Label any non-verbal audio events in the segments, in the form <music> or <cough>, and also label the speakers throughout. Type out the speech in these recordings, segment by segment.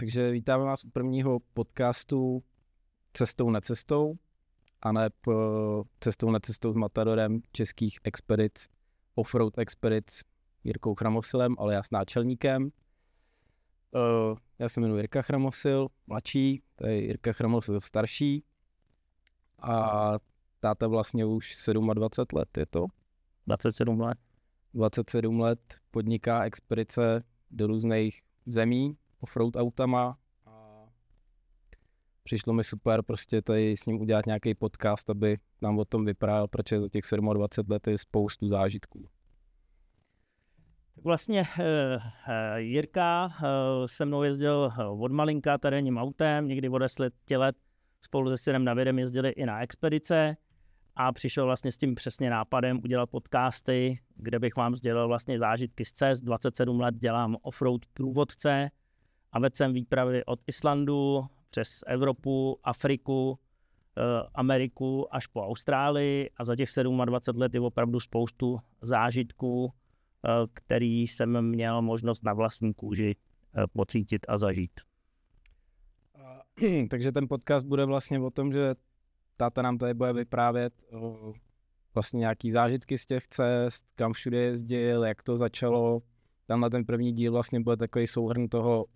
Speaker 1: Takže vítáme vás u prvního podcastu Cestou na cestou, a ne Cestou na cestou s Matadorem českých expedic, offroad expedic Jirkou Chramosilem, ale já s náčelníkem. Eh, já se jmenuji Jirka Chramosil, mladší, to je Jirka Chramosil starší a táta vlastně už 27 let, je to? 27 let. 27 let podniká expedice do různých zemí, offroad autama a přišlo mi super prostě tady s ním udělat nějaký podcast, aby nám o tom vyprávěl, proč je za těch 27 let je spoustu zážitků.
Speaker 2: Vlastně eh, eh, Jirka eh, se mnou jezdil od malinka terénním autem, někdy od 10 let spolu se Sirem Davidem jezdili i na expedice a přišel vlastně s tím přesně nápadem udělat podcasty, kde bych vám sdělil vlastně zážitky z cest. 27 let dělám offroad průvodce a avecem výpravy od Islandu přes Evropu, Afriku, eh, Ameriku až po Austrálii a za těch 27 let je opravdu spoustu zážitků,
Speaker 1: eh, který jsem měl možnost na vlastní kůži eh, pocítit a zažít. <clears throat> Takže ten podcast bude vlastně o tom, že táta nám tady bude vyprávět vlastně nějaký zážitky z těch cest, kam všude jezdil, jak to začalo, tenhle ten první díl vlastně byl takový souhrn toho,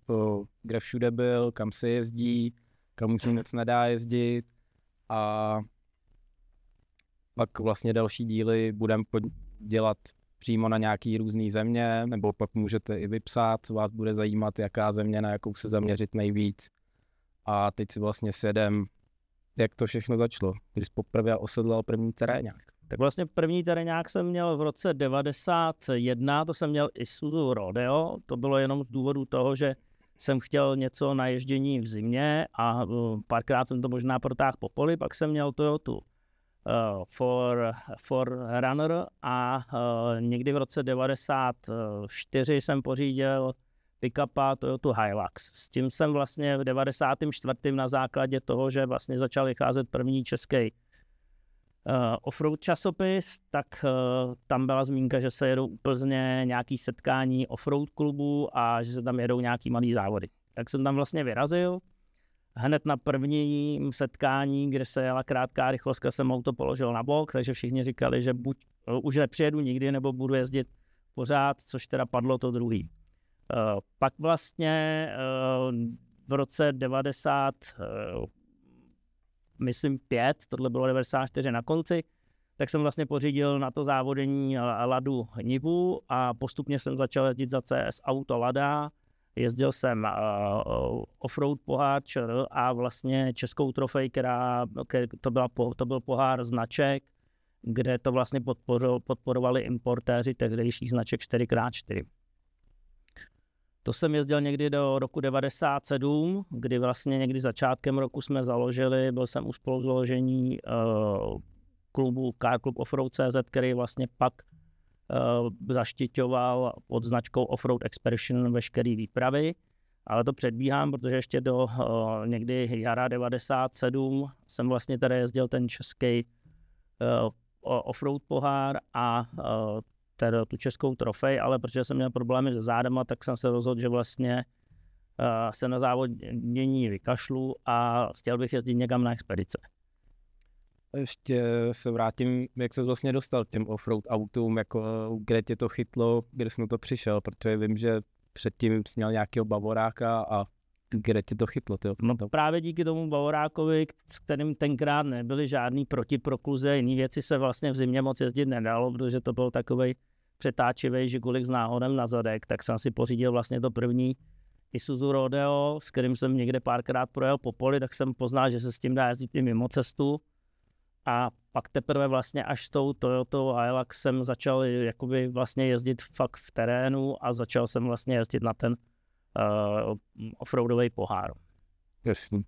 Speaker 1: kde všude byl, kam se jezdí, kam už moc nedá jezdit a pak vlastně další díly budeme dělat přímo na nějaký různý země, nebo pak můžete i vypsat, vás bude zajímat, jaká země, na jakou se zaměřit nejvíc. A teď si vlastně sedem, jak to všechno začalo, když poprvé osedlal první terénák. Tak vlastně první tady nějak jsem měl v roce 91,
Speaker 2: to jsem měl Isuzu Rodeo, to bylo jenom z důvodu toho, že jsem chtěl něco na ježdění v zimě a e, párkrát jsem to možná protáhl po poli, pak jsem měl Toyota e, for, for Runner a e, někdy v roce 94 jsem pořídil pickupa Toyota Hilux. S tím jsem vlastně v 94. na základě toho, že vlastně začal vycházet první český Eh, offroad časopis, tak eh, tam byla zmínka, že se jedou úplně nějaký setkání offroad klubu a že se tam jedou nějaký malý závody. Tak jsem tam vlastně vyrazil. Hned na prvním setkání, kde se jela krátká rychlostka, jsem auto položil na bok, takže všichni říkali, že buď eh, už nepřijedu nikdy, nebo budu jezdit pořád, což teda padlo to druhý. Pak vlastně v roce 90, myslím, pět, tohle bylo 94 na konci, tak jsem vlastně pořídil na to závodení eh, Ladu Nivu a postupně jsem začal jezdit za CS auto Lada, jezdil jsem uh, offroad pohár ČR eh, a vlastně českou trofej, která, to, byla, to byl pohár značek, kde to vlastně podporovali importéři tehdejších značek 4x4. To jsem jezdil někdy do roku 97, kdy vlastně někdy začátkem roku jsme založili, byl jsem u spoluzaložení uh, klubu Car Club Offroad CZ, který vlastně pak uh, zaštiťoval pod značkou Offroad Expression veškeré výpravy. Ale to předbíhám, protože ještě do uh, někdy jara 97 jsem vlastně tady jezdil ten český uh, offroad pohár a teda tu českou trofej, ale protože jsem měl problémy se zádama, tak jsem se rozhodl, že vlastně uh, se na závodění vykašlu a chtěl bych jezdit někam na expedice.
Speaker 1: Ještě se vrátím, jak se vlastně dostal k těm offroad autům, jako kde tě to chytlo, kde jsi na to přišel, protože vím, že předtím jsi měl nějakého bavoráka a kde ti to chytlo? Ty No
Speaker 2: právě díky tomu Bavorákovi, s kterým tenkrát nebyly žádný protiprokluze, jiné věci se vlastně v zimě moc jezdit nedalo, protože to byl takový přetáčivý žigulik s náhodem na zadek, tak jsem si pořídil vlastně to první Isuzu Rodeo, s kterým jsem někde párkrát projel po poli, tak jsem poznal, že se s tím dá jezdit i mimo cestu. A pak teprve vlastně až s tou Toyota Hilux jsem začal jakoby vlastně jezdit fakt v terénu a začal jsem vlastně jezdit na ten uh, eh, offroadový
Speaker 1: pohár. Jasný.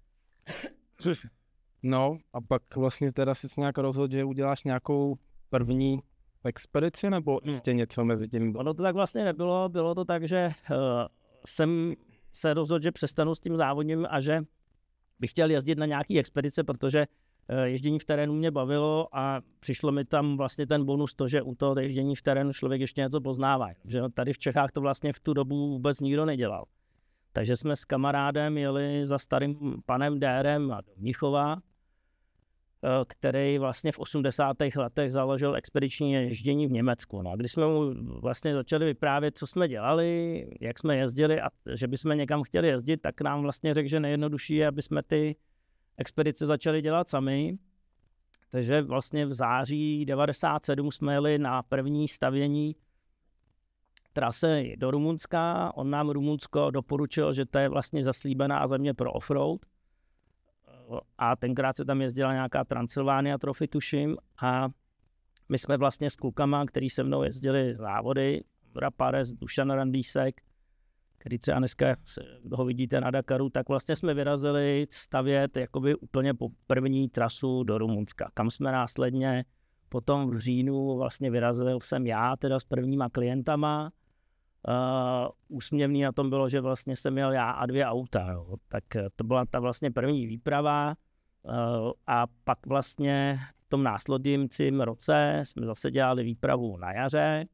Speaker 1: No a pak vlastně teda jsi se nějak rozhodl, že uděláš nějakou první expedici nebo no. ještě něco mezi tím? Ono to tak vlastně nebylo, bylo to tak, že uh, jsem se rozhodl, že přestanu s
Speaker 2: tím závodním a že bych chtěl jezdit na nějaký expedice, protože eh, ježdění v terénu mě bavilo a přišlo mi tam vlastně ten bonus to, že u toho ježdění v terénu člověk ještě něco poznává. Že tady v Čechách to vlastně v tu dobu vůbec nikdo nedělal. Takže jsme s kamarádem jeli za starým panem Dérem a do Mnichova, eh, který vlastně v 80. letech založil expediční ježdění v Německu. No a když jsme mu vlastně začali vyprávět, co jsme dělali, jak jsme jezdili a že bychom někam chtěli jezdit, tak nám vlastně řekl, že nejjednodušší je, aby jsme ty expedice začali dělat sami. Takže vlastně v září 97 jsme jeli na první stavění Trase do Rumunska. On nám Rumunsko doporučil, že to je vlastně zaslíbená země pro offroad. A tenkrát se tam jezdila nějaká Transylvánia trofy, tuším. A my jsme vlastně s klukama, který se mnou jezdili závody, Ondra Párez, Dušan Randísek, který třeba dneska ho vidíte na Dakaru, tak vlastně jsme vyrazili stavět jakoby úplně po první trasu do Rumunska, kam jsme následně potom v říjnu vlastně vyrazil jsem já teda s prvníma klientama Uh, úsměvný na tom bylo, že vlastně jsem měl já a dvě auta, jo. tak eh, to byla ta vlastně první výprava uh, a pak vlastně v tom následujícím roce jsme zase dělali výpravu na jaře,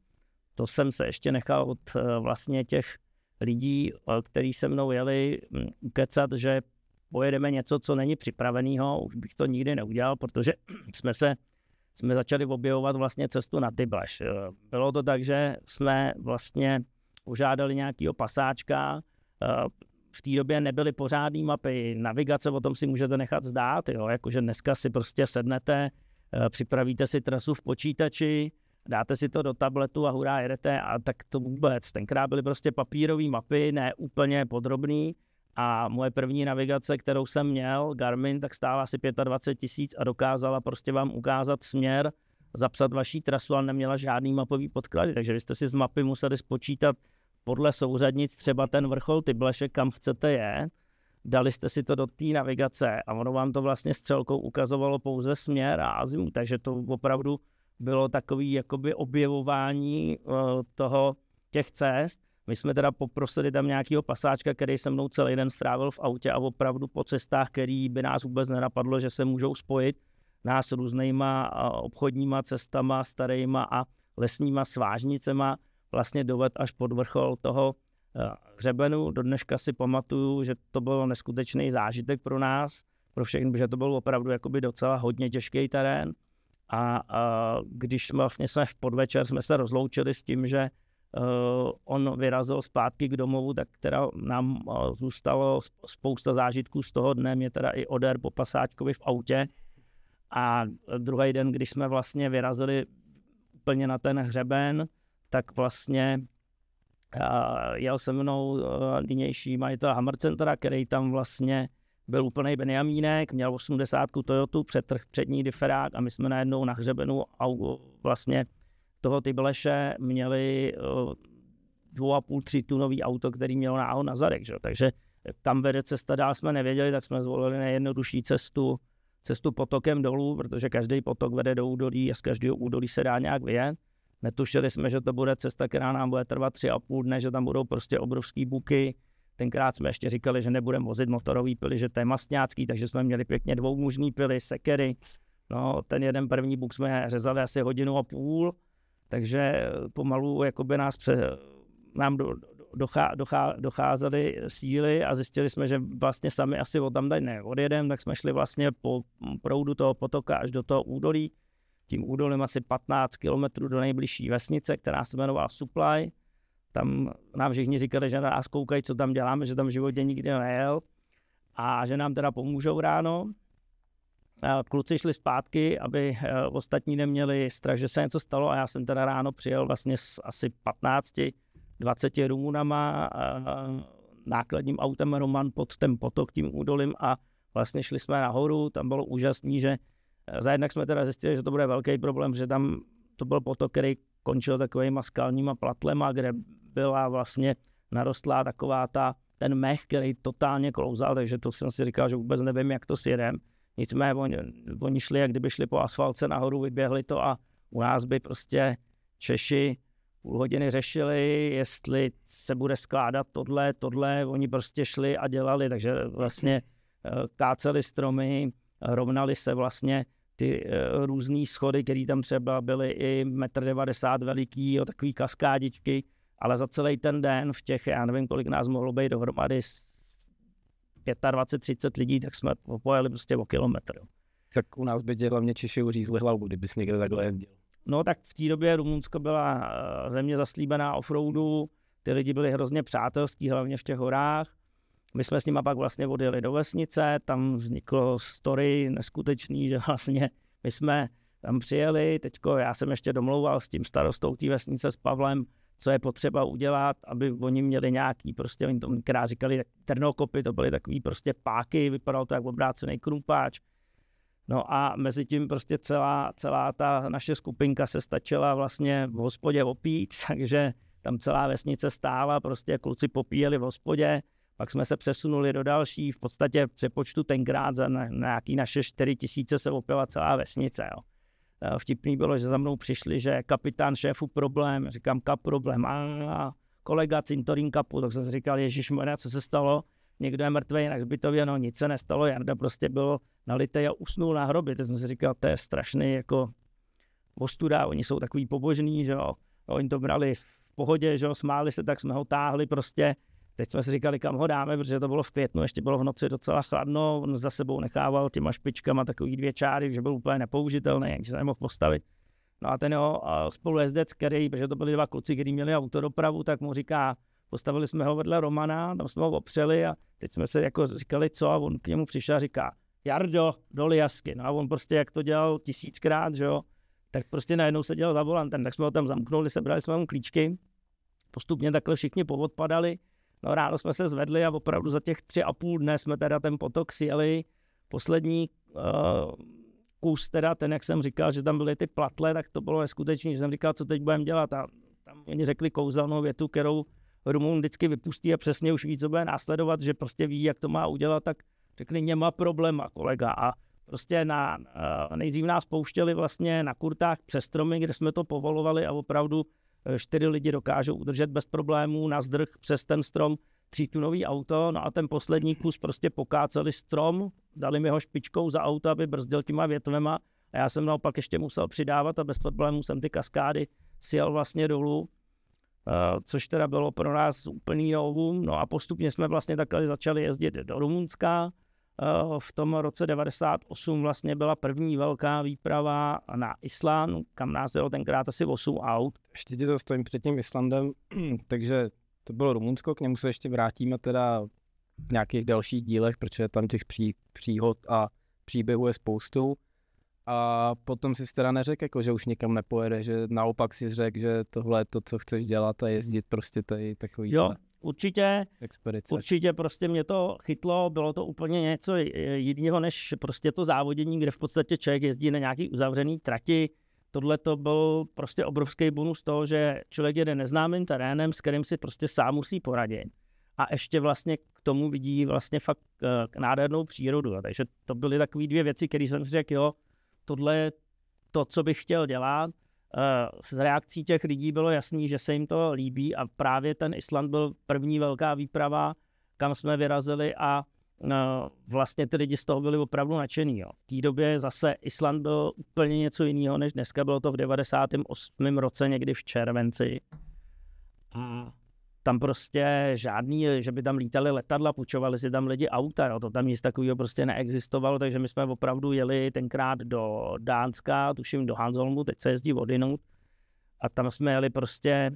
Speaker 2: to jsem se ještě nechal od uh, vlastně těch lidí, kteří se mnou jeli, hm, ukecat, že pojedeme něco, co není připraveného, už bych to nikdy neudělal, protože <clears throat> jsme se jsme začali objevovat vlastně cestu na Tybleš. Bylo to tak, že jsme vlastně požádali nějakého pasáčka, eh, v té době nebyly pořádné mapy, navigace o tom si můžete nechat zdát, jo? jakože dneska si prostě sednete, eh, připravíte si trasu v počítači, dáte si to do tabletu a hurá jedete a tak to vůbec. Tenkrát byly prostě papírové mapy, ne úplně podrobný a moje první navigace, kterou jsem měl, Garmin, tak stála asi 25 tisíc a dokázala prostě vám ukázat směr, zapsat vaší trasu, ale neměla žádný mapový podklad, takže vy jste si z mapy museli spočítat, podle souřadnic třeba ten vrchol Tybleše, kam chcete jet, dali jste si to do té navigace a ono vám to vlastně střelkou ukazovalo pouze směr a azimut, takže to opravdu bylo takový jakoby objevování eh, toho těch cest. My jsme teda poprosili tam nějakého pasáčka, který se mnou celý den strávil v autě a opravdu po cestách, který by nás vůbec nenapadlo, že se můžou spojit, nás různýma eh, obchodníma cestama, starýma a lesníma svážnicema, vlastně doved až pod vrchol toho eh, hřebenu. Do dneška si pamatuju, že to byl neskutečný zážitek pro nás, pro všechny, protože to byl opravdu jakoby docela hodně těžký terén. A, a když jsme vlastně jsme v podvečer jsme se rozloučili s tím, že uh, on vyrazil zpátky k domovu, tak teda nám uh, zůstalo spousta zážitků z toho dne. Mě teda i oder po pasáčkovi v autě. A druhý den, když jsme vlastně vyrazili plně na ten hřeben, tak vlastně jel se mnou nynější majitel Hammer Centra, který tam vlastně byl úplný Benjamínek, měl 80 Toyotu, přetrh přední diferát a my jsme najednou na hřebenu a vlastně toho bleše měli uh, dvou a půl, tři tunový auto, který měl náho na zadek, že? takže kam vede cesta dál jsme nevěděli, tak jsme zvolili nejjednodušší cestu, cestu potokem dolů, protože každý potok vede do údolí a z každého údolí se dá nějak vyjet. Netušili jsme, že to bude cesta, která nám bude trvat tři a půl dne, že tam budou prostě obrovský buky. Tenkrát jsme ještě říkali, že nebudeme vozit motorový pily, že to je masňácký, takže jsme měli pěkně dvoumužní pily, sekery. No, ten jeden první buk jsme řezali asi hodinu a půl, takže pomalu jakoby nás pře, nám do, dochá, dochá, docházely síly a zjistili jsme, že vlastně sami asi od tam ne, odjedem, tak jsme šli vlastně po proudu toho potoka až do toho údolí tím údolím asi 15 kilometrů do nejbližší vesnice, která se jmenovala Supply. Tam nám všichni říkali, že nás koukají, co tam děláme, že tam v životě nikdy nejel a že nám teda pomůžou ráno. Kluci šli zpátky, aby eh, ostatní neměli strach, že se něco stalo a já jsem teda ráno přijel vlastně s asi 15, 20 Rumunama, eh, nákladním autem Roman pod ten potok tím údolím a vlastně šli jsme nahoru, tam bylo úžasný, že Eh, Za jednak jsme teda zjistili, že to bude velký problém, že tam to byl potok, který končil takovými skalníma platlema, kde byla vlastně narostlá taková ta, ten mech, který totálně klouzal, takže to jsem si říkal, že vůbec nevím, jak to sjedem. Nicméně oni, oni šli, jak kdyby šli po asfalce nahoru, vyběhli to a u nás by prostě Češi půl hodiny řešili, jestli se bude skládat tohle, tohle, oni prostě šli a dělali, takže vlastně eh, káceli stromy, rovnaly se vlastně ty eh, různé schody, které tam třeba byly i 1,90 m veliký, jo, takový kaskádičky, ale za celý ten den v těch, já nevím, kolik nás mohlo být dohromady, 25-30 lidí, tak jsme pojeli prostě o kilometr. Tak u nás by tě hlavně Češi uřízli hlavu, kdybys někde takhle jezdil. No tak v té době Rumunsko byla eh, země zaslíbená offroadu, ty lidi byli hrozně přátelský, hlavně v těch horách my jsme s nima pak vlastně odjeli do vesnice, tam vzniklo story neskutečný, že vlastně my jsme tam přijeli, teďko já jsem ještě domlouval s tím starostou té vesnice s Pavlem, co je potřeba udělat, aby oni měli nějaký, prostě oni to krát říkali trnokopy, to byly takový prostě páky, vypadalo to jako obrácený krumpáč. No a mezi tím prostě celá, celá ta naše skupinka se stačila vlastně v hospodě opít, <laughs> takže tam celá vesnice stála, prostě kluci popíjeli v hospodě, pak jsme se přesunuli do další, v podstatě přepočtu tenkrát za nějaký naše 4 tisíce se opila celá vesnice. Jo. Eh, vtipný bylo, že za mnou přišli, že kapitán šéfu problém, říkám kap problém, a kolega cintorín kapu, tak jsem si říkal, Ježíš co se stalo? Někdo je mrtvý, jinak zbytově, no nic se nestalo, Jarda prostě byl nalité a usnul na hrobě, tak jsem si říkal, to je strašný jako ostuda, oni jsou takový pobožný, že jo, oni to brali v pohodě, že jo, smáli se, tak jsme ho táhli prostě, Teď jsme si říkali, kam ho dáme, protože to bylo v květnu, ještě bylo v noci docela chladno, on za sebou nechával těma špičkama takový dvě čáry, že byl úplně nepoužitelný, jak se nemohl postavit. No a ten jeho spolujezdec, který, protože to byli dva kluci, kteří měli autodopravu, tak mu říká, postavili jsme ho vedle Romana, tam jsme ho opřeli a teď jsme se jako říkali co a on k němu přišel a říká, Jardo, do Liasky. No a on prostě, jak to dělal tisíckrát, že jo, tak prostě najednou se dělal za volantem, tak jsme ho tam zamknuli, sebrali jsme mu klíčky, postupně takhle všichni povodpadali. No ráno jsme se zvedli a opravdu za těch tři a půl dne jsme teda ten potok sjeli. Poslední uh, kus teda, ten jak jsem říkal, že tam byly ty platle, tak to bylo neskutečné, že jsem říkal, co teď budeme dělat. A tam oni řekli kouzelnou větu, kterou Rumun vždycky vypustí a přesně už ví, co bude následovat, že prostě ví, jak to má udělat, tak řekli, nemá problém, kolega. A prostě na, eh, nejdřív nás pouštěli vlastně na kurtách přes stromy, kde jsme to povolovali a opravdu Eh, čtyři lidi dokážou udržet bez problémů na zdrh přes ten strom třítunový auto, no a ten poslední kus prostě pokáceli strom, dali mi ho špičkou za auto, aby brzdil těma větvema a já jsem naopak ještě musel přidávat a bez problémů jsem ty kaskády sjel vlastně dolů, eh, což teda bylo pro nás úplný novum. No a postupně jsme vlastně takhle začali jezdit do Rumunska, Eh, v tom roce 98 vlastně byla první velká výprava
Speaker 1: na Island, kam nás jelo tenkrát asi 8 aut. Ještě ti to stojím před tím Islandem, <clears throat> takže to bylo Rumunsko, k němu se ještě vrátíme teda v nějakých dalších dílech, protože tam těch pří, příhod a příběhů je spoustu. A potom si teda neřekl, jako, že už nikam nepojede, že naopak si řekl, že tohle je to, co chceš dělat a jezdit prostě tady takový. Jo, určitě, Expedice. určitě prostě mě to chytlo,
Speaker 2: bylo to úplně něco e, jiného než prostě to závodění, kde v podstatě člověk jezdí na nějaký uzavřený trati. Tohle to byl prostě obrovský bonus toho, že člověk jede neznámým terénem, s kterým si prostě sám musí poradit. A ještě vlastně k tomu vidí vlastně fakt k e, nádhernou přírodu. takže to byly takové dvě věci, které jsem si řekl, jo, tohle je to, co bych chtěl dělat Eh, z reakcí těch lidí bylo jasný, že se jim to líbí a právě ten Island byl první velká výprava, kam jsme vyrazili a no, vlastně ty lidi z toho byli opravdu nadšený. Jo. V té době zase Island byl úplně něco jiného než dneska, bylo to v 98. roce někdy v červenci. A hmm tam prostě žádný, že by tam lítali letadla, půjčovali si tam lidi auta, jo, to tam nic takového prostě neexistovalo, takže my jsme opravdu jeli tenkrát do Dánska, tuším do Hanzolmu, teď se jezdí Vodinut, a tam jsme jeli prostě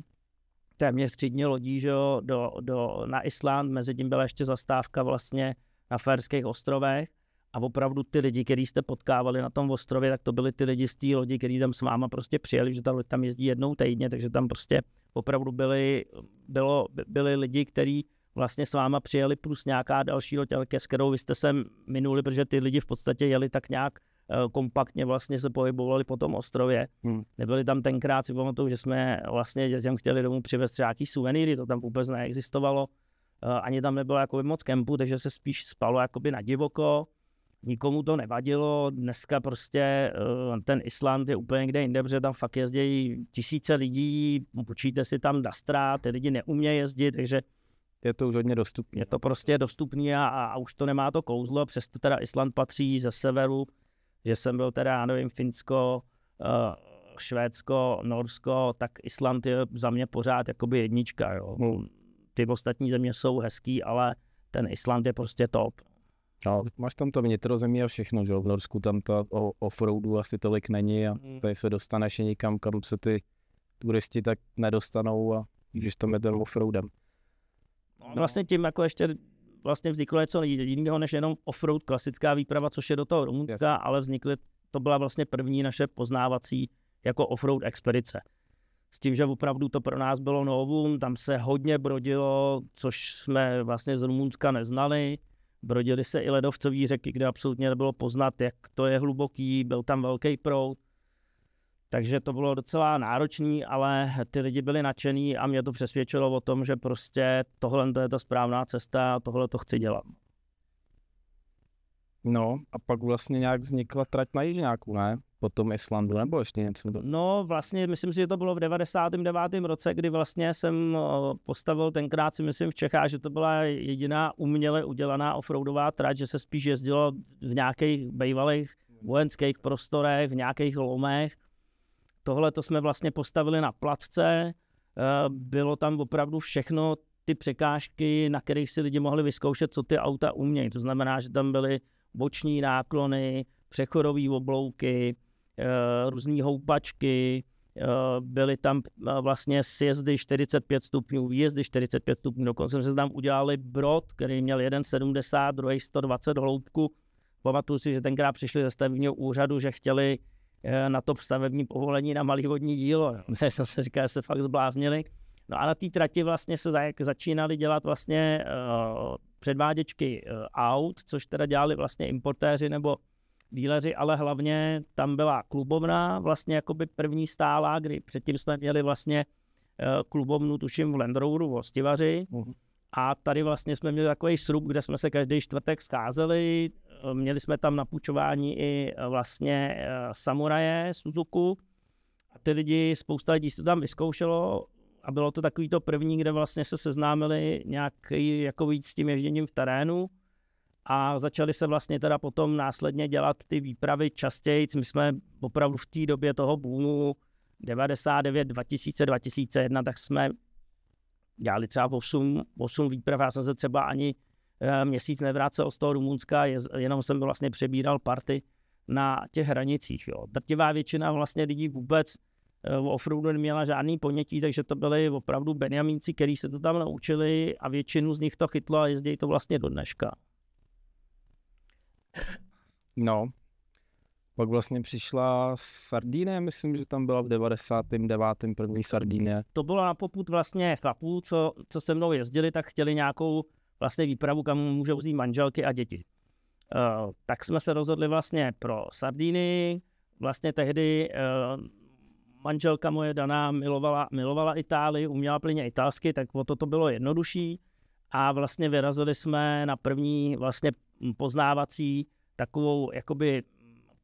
Speaker 2: téměř tři dny lodí, že jo, do, do, na Island, mezi tím byla ještě zastávka vlastně na Ferských ostrovech a opravdu ty lidi, který jste potkávali na tom ostrově, tak to byli ty lidi z té lodi, který tam s váma prostě přijeli, že ta loď tam jezdí jednou týdně, takže tam prostě opravdu byli, bylo, byli lidi, kteří vlastně s váma přijeli plus nějaká další loď, ale s kterou vy jste se minuli, protože ty lidi v podstatě jeli tak nějak eh, kompaktně vlastně se pohybovali po tom ostrově. Hmm. Nebyli tam tenkrát, si pamatuju, že jsme vlastně dětem chtěli domů přivést nějaký suvenýry, to tam vůbec neexistovalo. Eh, ani tam nebylo jako moc kempu, takže se spíš spalo jakoby na divoko nikomu to nevadilo. Dneska prostě eh, ten Island je úplně někde jinde, protože tam fakt jezdí tisíce lidí, počíte si tam strát, ty lidi neumějí jezdit, takže je to už hodně dostupné. Je to prostě dostupné a, a už to nemá to kouzlo, přesto teda Island patří ze severu, že jsem byl teda, já nevím, Finsko, eh, Švédsko, Norsko, tak Island je za mě pořád jakoby
Speaker 1: jednička, jo. Hmm. Ty ostatní země jsou hezký, ale ten Island je prostě top. No, máš tam to vnitrozemí a všechno, že v Norsku tam ta offroadu asi tolik není a hmm. tady se dostaneš někam, kam se ty turisti tak nedostanou a můžeš tam jet offroadem.
Speaker 2: No, no. no, vlastně tím
Speaker 1: jako ještě vlastně vzniklo něco jiného
Speaker 2: než jenom offroad, klasická výprava, což je do toho Rumunska, ale vznikly, to byla vlastně první naše poznávací jako offroad expedice. S tím, že opravdu to pro nás bylo novum, tam se hodně brodilo, což jsme vlastně z Rumunska neznali Brodili se i ledovcové řeky, kde absolutně nebylo poznat, jak to je hluboký, byl tam velký proud. Takže to bylo docela náročný, ale ty lidi byli nadšený a mě to přesvědčilo o tom, že prostě tohle to je ta správná cesta a tohle to chci dělat.
Speaker 1: No a pak vlastně nějak vznikla trať na Jižňáku, ne? Po tom Islandu nebo ještě něco? do? No vlastně myslím si, že to bylo v 99. roce, kdy vlastně
Speaker 2: jsem postavil tenkrát si myslím v Čechách, že to byla jediná uměle udělaná offroadová trať, že se spíš jezdilo v nějakých bývalých vojenských prostorech, v nějakých lomech. Tohle to jsme vlastně postavili na platce, e, bylo tam opravdu všechno, ty překážky, na kterých si lidi mohli vyzkoušet, co ty auta umějí. To znamená, že tam byly boční náklony, přechodové oblouky, Eh, různé houpačky, eh, byly tam eh, vlastně sjezdy 45 stupňů, výjezdy 45 stupňů, dokonce se tam udělali brod, který měl 1,70, druhý 120 hloubku. Pamatuju si, že tenkrát přišli ze stavebního úřadu, že chtěli na to stavební povolení na malý vodní dílo. Já jsem se říkal, že se fakt zbláznili. No a na té trati vlastně se začínali dělat vlastně předváděčky aut, což teda dělali vlastně importéři nebo díleři, ale hlavně tam byla klubovna, vlastně jakoby první stála, kdy předtím jsme měli vlastně eh, klubovnu, tuším, v Land Roveru v Hostivaři. Uh-huh. A tady vlastně jsme měli takový srub, kde jsme se každý čtvrtek scházeli. Eh, měli jsme tam napůjčování i eh, vlastně samuraje Suzuku. A ty lidi, spousta lidí to tam vyzkoušelo a bylo to takový to první, kde vlastně se seznámili nějak jako víc s tím ježděním v terénu a začaly se vlastně teda potom následně dělat ty výpravy častěji. My jsme opravdu v té době toho boomu 99, 2000, 2001, tak jsme dělali třeba 8, 8 výprav. Já jsem se třeba ani eh, měsíc nevrátil z toho Rumunska, jenom jsem vlastně přebíral party na těch hranicích. Jo. Drtivá většina vlastně lidí vůbec eh, offroadu neměla žádný ponětí, takže to byli opravdu benjamínci, kteří se to tam naučili a většinu z nich to chytlo a jezdí to vlastně do dneška.
Speaker 1: No. Pak vlastně přišla Sardíne, myslím, že tam byla v 99. první Sardíne. To bylo na poput vlastně
Speaker 2: chlapů, co, co se mnou jezdili, tak chtěli nějakou vlastně výpravu, kam můžou vzít manželky a děti. Uh, tak jsme se rozhodli vlastně pro Sardíny. Vlastně tehdy uh, manželka moje Daná milovala, milovala Itálii, uměla plně italsky, tak o to to bylo jednodušší. A vlastně vyrazili jsme na první vlastně poznávací, takovou jakoby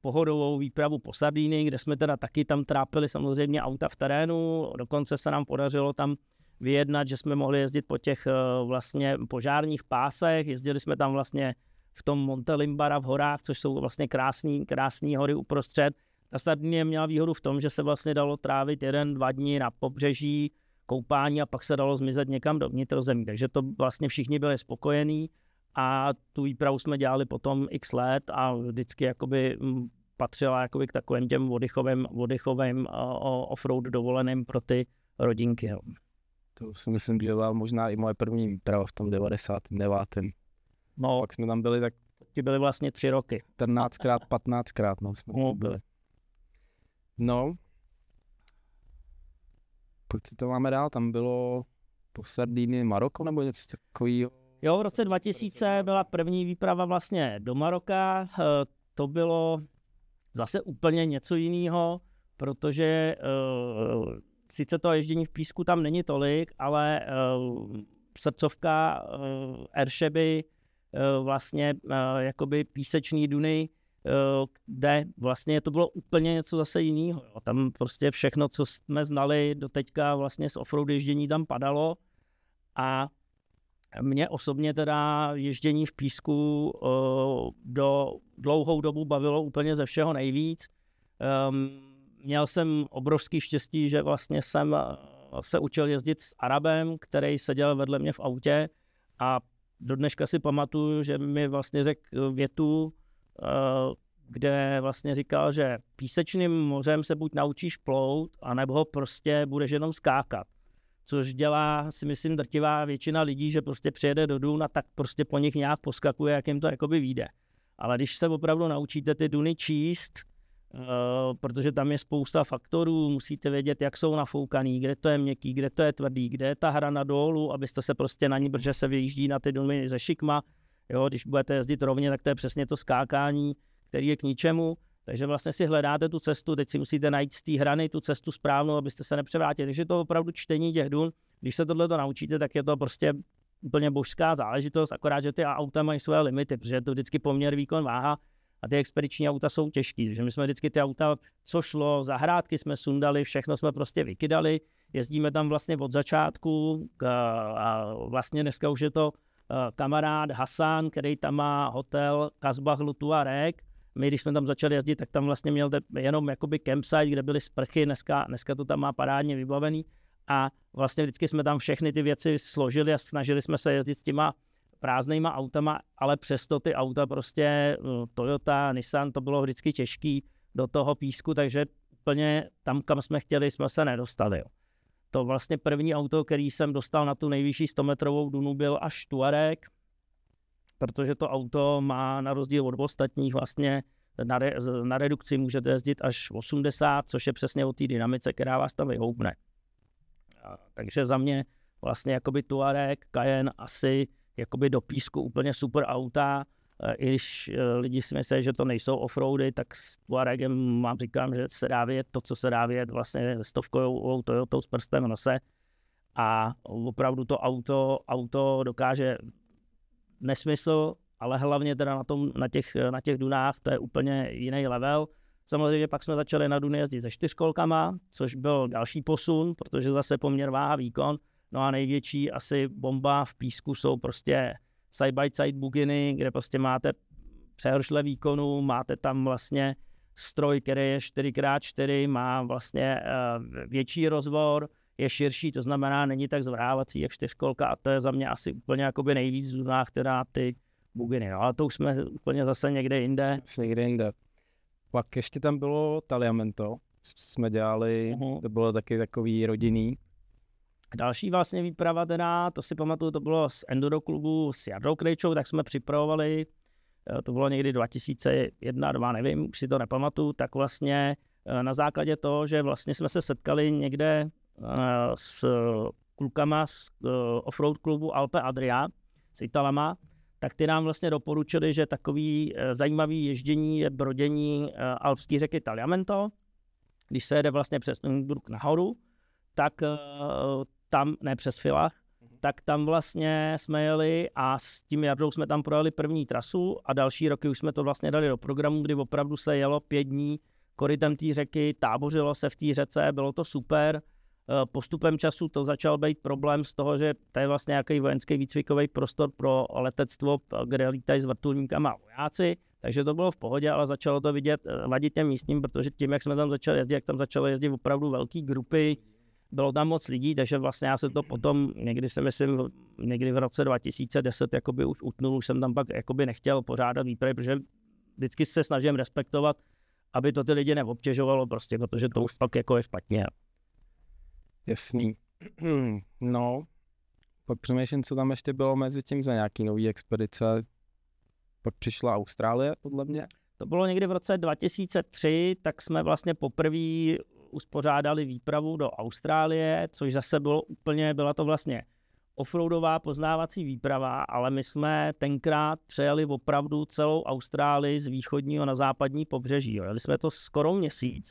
Speaker 2: pohodovou výpravu po Sardíny, kde jsme teda taky tam trápili samozřejmě auta v terénu, dokonce se nám podařilo tam vyjednat, že jsme mohli jezdit po těch e, vlastně požárních pásech, jezdili jsme tam vlastně v tom Monte Limbara v horách, což jsou vlastně krásné krásný hory uprostřed. Ta Sardinie měla výhodu v tom, že se vlastně dalo trávit jeden, dva dny na pobřeží, koupání a pak se dalo zmizet někam do vnitrozemí. Takže to vlastně všichni byli spokojení a tu výpravu jsme dělali potom x let a vždycky jakoby mm, patřila jakoby k takovým těm
Speaker 1: vodychovým oddychovým offroad dovoleným pro ty rodinky. Jo. To si myslím, že byla možná i moje první výprava v tom 99. No, Pak jsme tam byli tak... Ti byly vlastně tři roky. 14krát, 15krát, no, jsme no. byli. No. Pojď to máme dál, tam bylo po Sardínii Maroko nebo něco takového. Jo, v roce 2000 byla první výprava
Speaker 2: vlastně do Maroka. Eh, to bylo zase úplně něco jiného, protože eh, sice to ježdění v písku tam není tolik, ale eh, srdcovka Eršeby, vlastně jakoby písečný duny, kde vlastně to bylo úplně něco zase jiného. Tam prostě všechno, co jsme znali do teďka vlastně z offroad ježdění tam padalo a mě osobně teda ježdění v písku eh, do dlouhou dobu bavilo úplně ze všeho nejvíc. Ehm, měl jsem obrovský štěstí, že vlastně jsem eh, se učil jezdit s Arabem, který seděl vedle mě v autě a do dneška si pamatuju, že mi vlastně řekl větu, eh, kde vlastně říkal, že písečným mořem se buď naučíš plout, anebo ho prostě budeš jenom skákat což dělá si myslím drtivá většina lidí, že prostě přijede do dun a tak prostě po nich nějak poskakuje, jak jim to jakoby vyjde. Ale když se opravdu naučíte ty duny číst, uh, protože tam je spousta faktorů, musíte vědět, jak jsou nafoukaný, kde to je měkký, kde to je tvrdý, kde je ta hra na dolu, abyste se prostě na ní, protože se vyjíždí na ty duny ze šikma, jo, když budete jezdit rovně, tak to je přesně to skákání, který je k ničemu, takže vlastně si hledáte tu cestu, teď si musíte najít z té hrany tu cestu správnou, abyste se nepřevrátili. Takže to opravdu čtení těch dun, když se tohle to naučíte, tak je to prostě úplně božská záležitost, akorát, že ty auta mají své limity, protože je to vždycky poměr, výkon, váha a ty expediční auta jsou těžký. Takže my jsme vždycky ty auta, co šlo, zahrádky jsme sundali, všechno jsme prostě vykydali, jezdíme tam vlastně od začátku a vlastně dneska už je to eh, kamarád Hasan, který tam má hotel Kazbah Lutuarek, my, když jsme tam začali jezdit, tak tam vlastně měl jenom jakoby campsite, kde byly sprchy, dneska, dneska to tam má parádně vybavený a vlastně vždycky jsme tam všechny ty věci složili a snažili jsme se jezdit s těma prázdnýma autama, ale přesto ty auta prostě eh, Toyota, Nissan, to bylo vždycky těžký do toho písku, takže úplně tam, kam jsme chtěli, jsme se nedostali. Jo. To vlastně první auto, který jsem dostal na tu nejvyšší 100 metrovou dunu byl až Tuareg, protože to auto má na rozdíl od ostatních vlastně na, re, na redukci můžete jezdit až 80, což je přesně o té dynamice, která vás tam vyhoubne. A, takže za mě vlastně jakoby Tuareg, Cayenne asi jakoby do písku úplně super auta, e, i když e, lidi si myslí, že to nejsou offroady, tak s Tuaregem vám říkám, že se dá vědět to, co se dá vědět vlastně stovkovou Toyotou s prstem v nose. A opravdu to auto, auto dokáže nesmysl, ale hlavně teda na, tom, na, těch, na těch Dunách, to je úplně jiný level. Samozřejmě pak jsme začali na Duny jezdit se čtyřkolkama, což byl další posun, protože zase poměr váha výkon. No a největší asi bomba v písku jsou prostě side-by-side buginy, kde prostě máte přehršle výkonu, máte tam vlastně stroj, který je 4x4, má vlastně eh, větší rozvor, je širší, to znamená, není tak zvrávací jak čtyřkolka a to je za mě asi úplně jakoby nejvíc v zůnách teda ty buginy, no, ale to už
Speaker 1: jsme úplně zase někde jinde. Někde jinde. Pak ještě tam bylo Taliamento, jsme dělali, uh-huh. to bylo taky takový rodinný. Další vlastně
Speaker 2: výprava teda, to si pamatuju, to bylo z Enduro klubu s Jardou Krejčou, tak jsme připravovali, eh, to bylo někdy 2001, 2, nevím, už si to nepamatuju, tak vlastně eh, na základě toho, že vlastně jsme se setkali někde Eh, s klukama z eh, offroad klubu Alpe Adria, s Italama, tak ty nám vlastně doporučili, že takový eh, zajímavý ježdění je brodění alpský řeky Taliamento. Když se jede vlastně přes Nürburg nahoru, tak tam, ne přes Filach, mhm. tak tam vlastně jsme jeli a s tím Jardou jsme tam projeli první trasu a další roky už jsme to vlastně dali do programu, kdy opravdu se jelo pět dní korytem té řeky, tábořilo se v té řece, bylo to super. Eh, postupem času to začal být problém z toho, že to je vlastně nějaký vojenský výcvikový prostor pro letectvo, eh, kde lítají s vrtulníkama vojáci, takže to bylo v pohodě, ale začalo to vidět, eh, vadit těm místním, protože tím, jak jsme tam začali jezdit, jak tam začaly jezdit opravdu velké grupy, bylo tam moc lidí, takže vlastně já se to potom, někdy si myslím, někdy v roce 2010 jakoby už utnul, už jsem tam pak jakoby nechtěl pořádat výpravy, protože vždycky se snažím respektovat, aby to ty lidi neobtěžovalo prostě,
Speaker 1: protože to už pak jako je špatně. Jasný. <clears throat> No, pak přemýšlím, co tam ještě bylo mezi tím za nějaký nový expedice. Pak přišla Austrálie, podle mě. To bylo někdy v roce 2003, tak jsme vlastně
Speaker 2: poprvé uspořádali výpravu do Austrálie, což zase bylo úplně, byla to vlastně offroadová poznávací výprava, ale my jsme tenkrát přejeli opravdu celou Austrálii z východního na západní pobřeží. Jeli jsme to skoro měsíc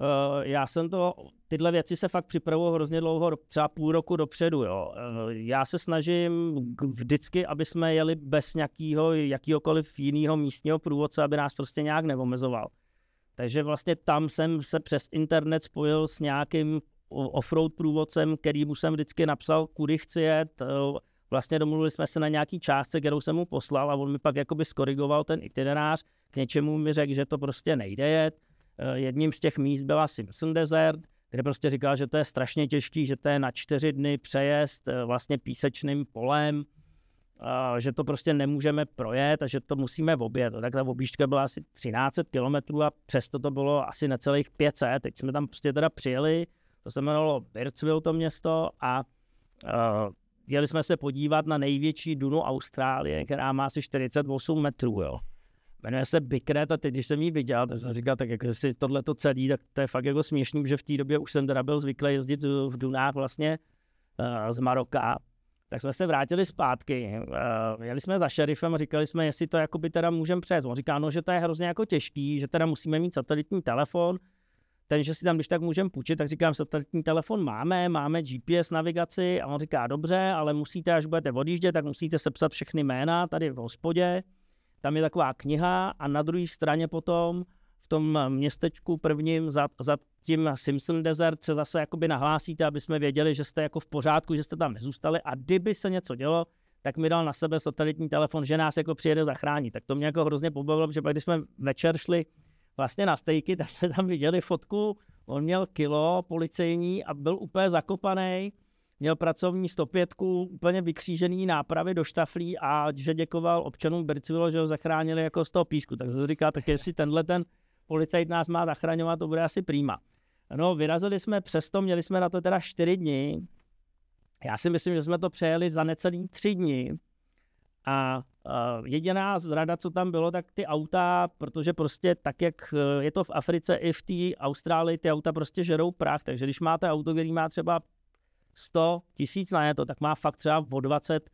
Speaker 2: Eh, já jsem to, tyhle věci se fakt připravuju hrozně dlouho, třeba půl roku dopředu. Jo. Eh, já se snažím vždycky, aby jsme jeli bez nějakého, jakýhokoliv jiného místního průvodce, aby nás prostě nějak neomezoval. Takže vlastně tam jsem se přes internet spojil s nějakým offroad průvodcem, který mu jsem vždycky napsal, kudy chci jet. Eh, vlastně domluvili jsme se na nějaký částce, kterou jsem mu poslal a on mi pak jakoby skorigoval ten itinerář. K něčemu mi řekl, že to prostě nejde jet Eh, jedním z těch míst byla Simpson Desert, kde prostě říkal, že to je strašně těžký, že to je na čtyři dny přejezd eh, vlastně písečným polem, že to prostě nemůžeme projet a že to musíme obět. No, tak ta objížďka byla asi 1300 kilometrů a přesto to bylo asi necelých 500. Teď jsme tam prostě teda přijeli, to se jmenovalo Birdsville to město a a eh, jeli jsme se podívat na největší dunu Austrálie, která má asi 48 metrů. Jo. Jmenuje se Bikret a teď, když jsem ji viděl, tak jsem říkal, tak jako si tohle to celý, tak to je fakt jako směšný, že v té době už jsem teda byl zvyklý jezdit v Dunách vlastně uh, z Maroka. Tak jsme se vrátili zpátky, uh, jeli jsme za šerifem a říkali jsme, jestli to jakoby teda můžeme přes. On říká, no, že to je hrozně jako těžký, že teda musíme mít satelitní telefon, ten, že si tam když tak můžeme půjčit, tak říkám, satelitní telefon máme, máme GPS navigaci a on říká, dobře, ale musíte, až budete odjíždět, tak musíte sepsat všechny jména tady v hospodě tam je taková kniha a na druhé straně potom v tom městečku prvním za, za tím Simpson Desert se zase jakoby nahlásíte, aby jsme věděli, že jste jako v pořádku, že jste tam nezůstali a kdyby se něco dělo, tak mi dal na sebe satelitní telefon, že nás jako přijede zachránit. Tak to mě jako hrozně pobavilo, protože pak, když jsme večer šli vlastně na stejky, <laughs> tak jsme tam viděli fotku, on měl kilo policejní a byl úplně zakopaný měl pracovní 105, úplně vykřížený nápravy do štaflí a že děkoval občanům Bercivilo, že ho zachránili jako z toho písku. Tak se říká, tak jestli tenhle ten policajt nás má zachraňovat, to bude asi přímá. No, vyrazili jsme přesto, měli jsme na to teda čtyři dny. Já si myslím, že jsme to přejeli za necelý tři dny. A uh, jediná zrada, co tam bylo, tak ty auta, protože prostě tak, jak e, je to v Africe i v té Austrálii, ty auta prostě žerou prach, takže když máte auto, který má třeba 100 tisíc to, tak má fakt třeba o 20,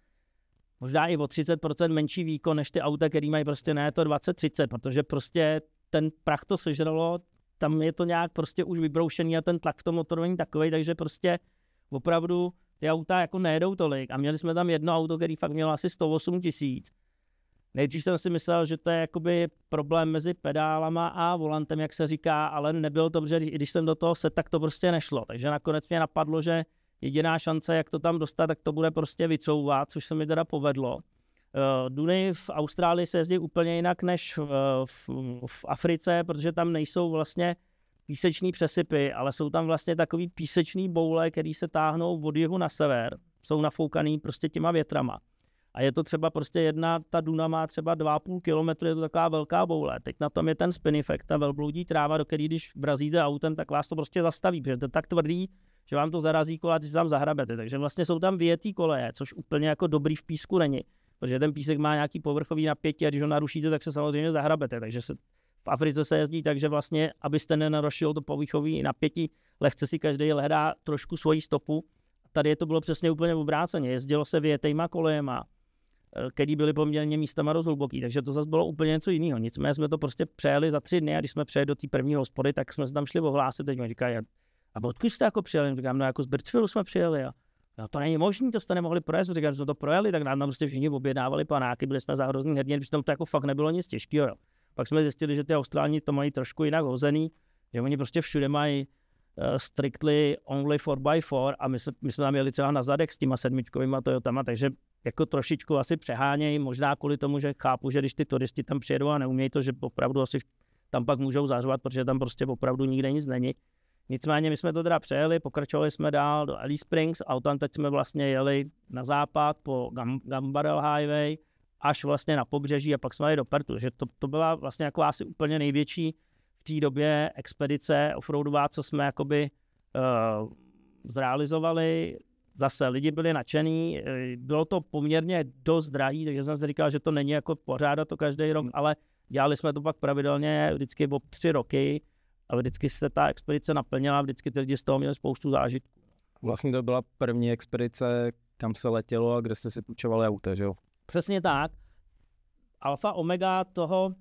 Speaker 2: možná i o 30% menší výkon než ty auta, který mají prostě to 20-30, protože prostě ten prach to sežralo, tam je to nějak prostě už vybroušený a ten tlak v tom motoru není takový, takže prostě opravdu ty auta jako nejedou tolik. A měli jsme tam jedno auto, který fakt mělo asi 108 tisíc. Nejdřív jsem si myslel, že to je jakoby problém mezi pedálama a volantem, jak se říká, ale nebylo to, protože i když jsem do toho se, tak to prostě nešlo. Takže nakonec mě napadlo, že Jediná šance, jak to tam dostat, tak to bude prostě vycouvat, což se mi teda povedlo. Eh, Duny v Austrálii se jezdí úplně jinak než eh, v, v Africe, protože tam nejsou vlastně píseční přesypy, ale jsou tam vlastně takový píseční boule, který se táhnou od jihu na sever. Jsou nafoukaný prostě těma větrama. A je to třeba prostě jedna, ta duna má třeba 2,5 kilometru, je to taková velká boule. Teď na tom je ten spin effect, ta velbloudí tráva, do který když vrazíte autem, tak vás to prostě zastaví, protože to je tak tvrdý, že vám to zarazí kola, když se tam zahrabete. Takže vlastně jsou tam větý koleje, což úplně jako dobrý v písku není, protože ten písek má nějaký povrchový napětí a když ho narušíte, tak se samozřejmě zahrabete. Takže se, v Africe se jezdí tak, že vlastně, abyste nenarušil to povrchový napětí, lehce si každý hledá trošku svoji stopu. Tady je to bylo přesně úplně obráceně. Jezdilo se větejma kolejema, eh, který byly poměrně místama rozhluboký, takže to zase bylo úplně něco jiného. Nicméně jsme to prostě přejeli za tři dny a když jsme přejeli do té první hospody, tak jsme se tam šli ohlásit. Teď mi říkají, a odkud jste jako přijeli? Říkám, no jako z Brcvilu jsme přijeli. A No to není možné, to jste nemohli projet. Říkám, že jsme to projeli, tak nám tam prostě všichni objednávali panáky, byli jsme za hrozný hrdě, tam to jako fakt nebylo nic těžkého. Jo. Pak jsme zjistili, že ty Austrálani to mají trošku jinak hozený, že oni prostě všude mají uh, strictly only 4x4 a my, my jsme tam jeli třeba na zadek s těma sedmičkovými Toyotama, takže jako trošičku asi přehánějí, možná kvůli tomu, že chápu, že když ty turisti tam přijedou a neumějí to, že opravdu asi tam pak můžou zařovat, protože tam prostě opravdu nikde nic není, Nicméně my jsme to teda přejeli, pokračovali jsme dál do Alice Springs, tam teď jsme vlastně jeli na západ po Gam- Gambarel Highway až vlastně na pobřeží a pak jsme jeli do Pertu. Že to, to byla vlastně jako asi úplně největší v té době expedice offroadová, co jsme jakoby uh, zrealizovali. Zase lidi byli nadšený, eh, bylo to poměrně dost drahý, takže jsem si říkal, že to není jako pořádat to každý rok, hmm. ale dělali jsme to pak pravidelně vždycky o tři roky, a vždycky
Speaker 1: se ta expedice naplnila, vždycky ty lidi z toho měli spoustu zážitků. Vlastně to byla první expedice, kam se letělo a kde jste si půjčovali auta, že jo? Přesně tak.
Speaker 2: Alfa Omega toho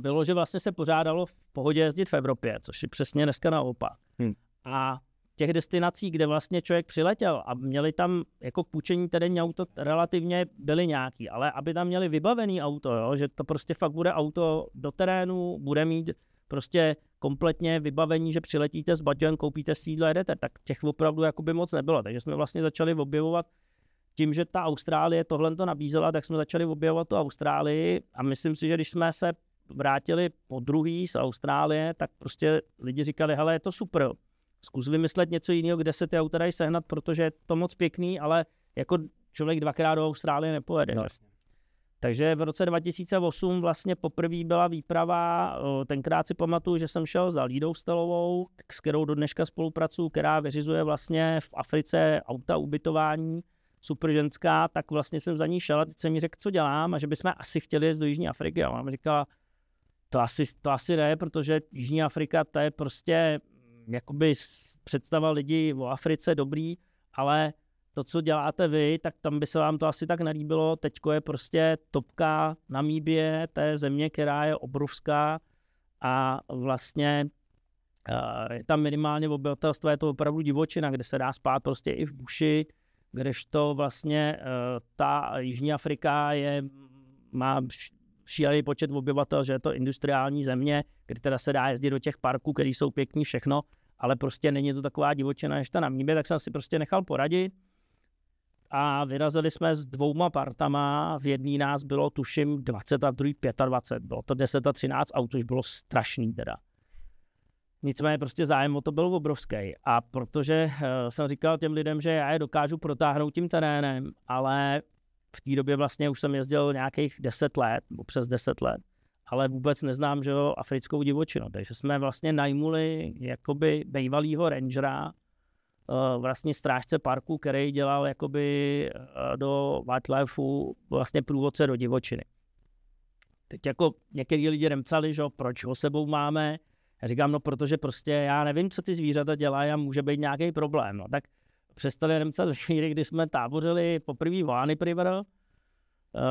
Speaker 2: bylo, že vlastně se pořádalo v pohodě jezdit v Evropě, což je přesně dneska naopak. Hmm. A těch destinací, kde vlastně člověk přiletěl a měli tam jako půjčení terénní auto relativně byly nějaký, ale aby tam měli vybavený auto, jo, že to prostě fakt bude auto do terénu, bude mít prostě kompletně vybavení, že přiletíte s baťojem, koupíte sídlo, jedete, tak těch opravdu jakoby moc nebylo. Takže jsme vlastně začali objevovat tím, že ta Austrálie tohle to nabízela, tak jsme začali objevovat tu Austrálii a myslím si, že když jsme se vrátili po druhý z Austrálie, tak prostě lidi říkali, hele, je to super, zkus vymyslet něco jiného, kde se ty auta dají sehnat, protože je to moc pěkný, ale jako člověk dvakrát do Austrálie nepojede. No. Vlastně. Takže v roce 2008 vlastně poprvé byla výprava, tenkrát si pamatuju, že jsem šel za Lídou Stelovou, s kterou do dneška spolupracuju, která vyřizuje vlastně v Africe auta ubytování, super ženská, tak vlastně jsem za ní šel a teď jsem mi řekl, co dělám a že bychom asi chtěli jít do Jižní Afriky. A ona mi říkala, to asi, to asi ne, protože Jižní Afrika to je prostě mm, jakoby představa lidí o Africe dobrý, ale to, co děláte vy, tak tam by se vám to asi tak nelíbilo. Teďko je prostě topka Namíbie, té země, která je obrovská a vlastně eh, je tam minimálně obyvatelstvo je to opravdu divočina, kde se dá spát prostě i v buši, kdežto vlastně eh, ta Jižní Afrika je, má šílený počet obyvatel, že je to industriální země, kde teda se dá jezdit do těch parků, které jsou pěkný všechno, ale prostě není to taková divočina než ta mýbě, tak jsem si prostě nechal poradit a vyrazili jsme s dvouma partama, v jedný nás bylo tuším 20 a v druhý 25, bylo to 10 a 13 aut, což bylo strašný teda. Nicméně prostě zájem o to byl obrovský a protože eh, jsem říkal těm lidem, že já je dokážu protáhnout tím terénem, ale v té době vlastně už jsem jezdil nějakých 10 let, nebo přes 10 let, ale vůbec neznám, že jo, africkou divočinu. Takže jsme vlastně najmuli jakoby bývalýho rangera, Eh, vlastně strážce parku, který dělal jakoby eh, do wildlifeu vlastně průvodce do divočiny. Teď jako některý lidi remcali, že proč ho sebou máme, já říkám, no protože prostě já nevím, co ty zvířata dělají a může být nějaký problém. No tak přestali remcat ve chvíli, kdy jsme tábořili poprvé v Lány Priver, eh,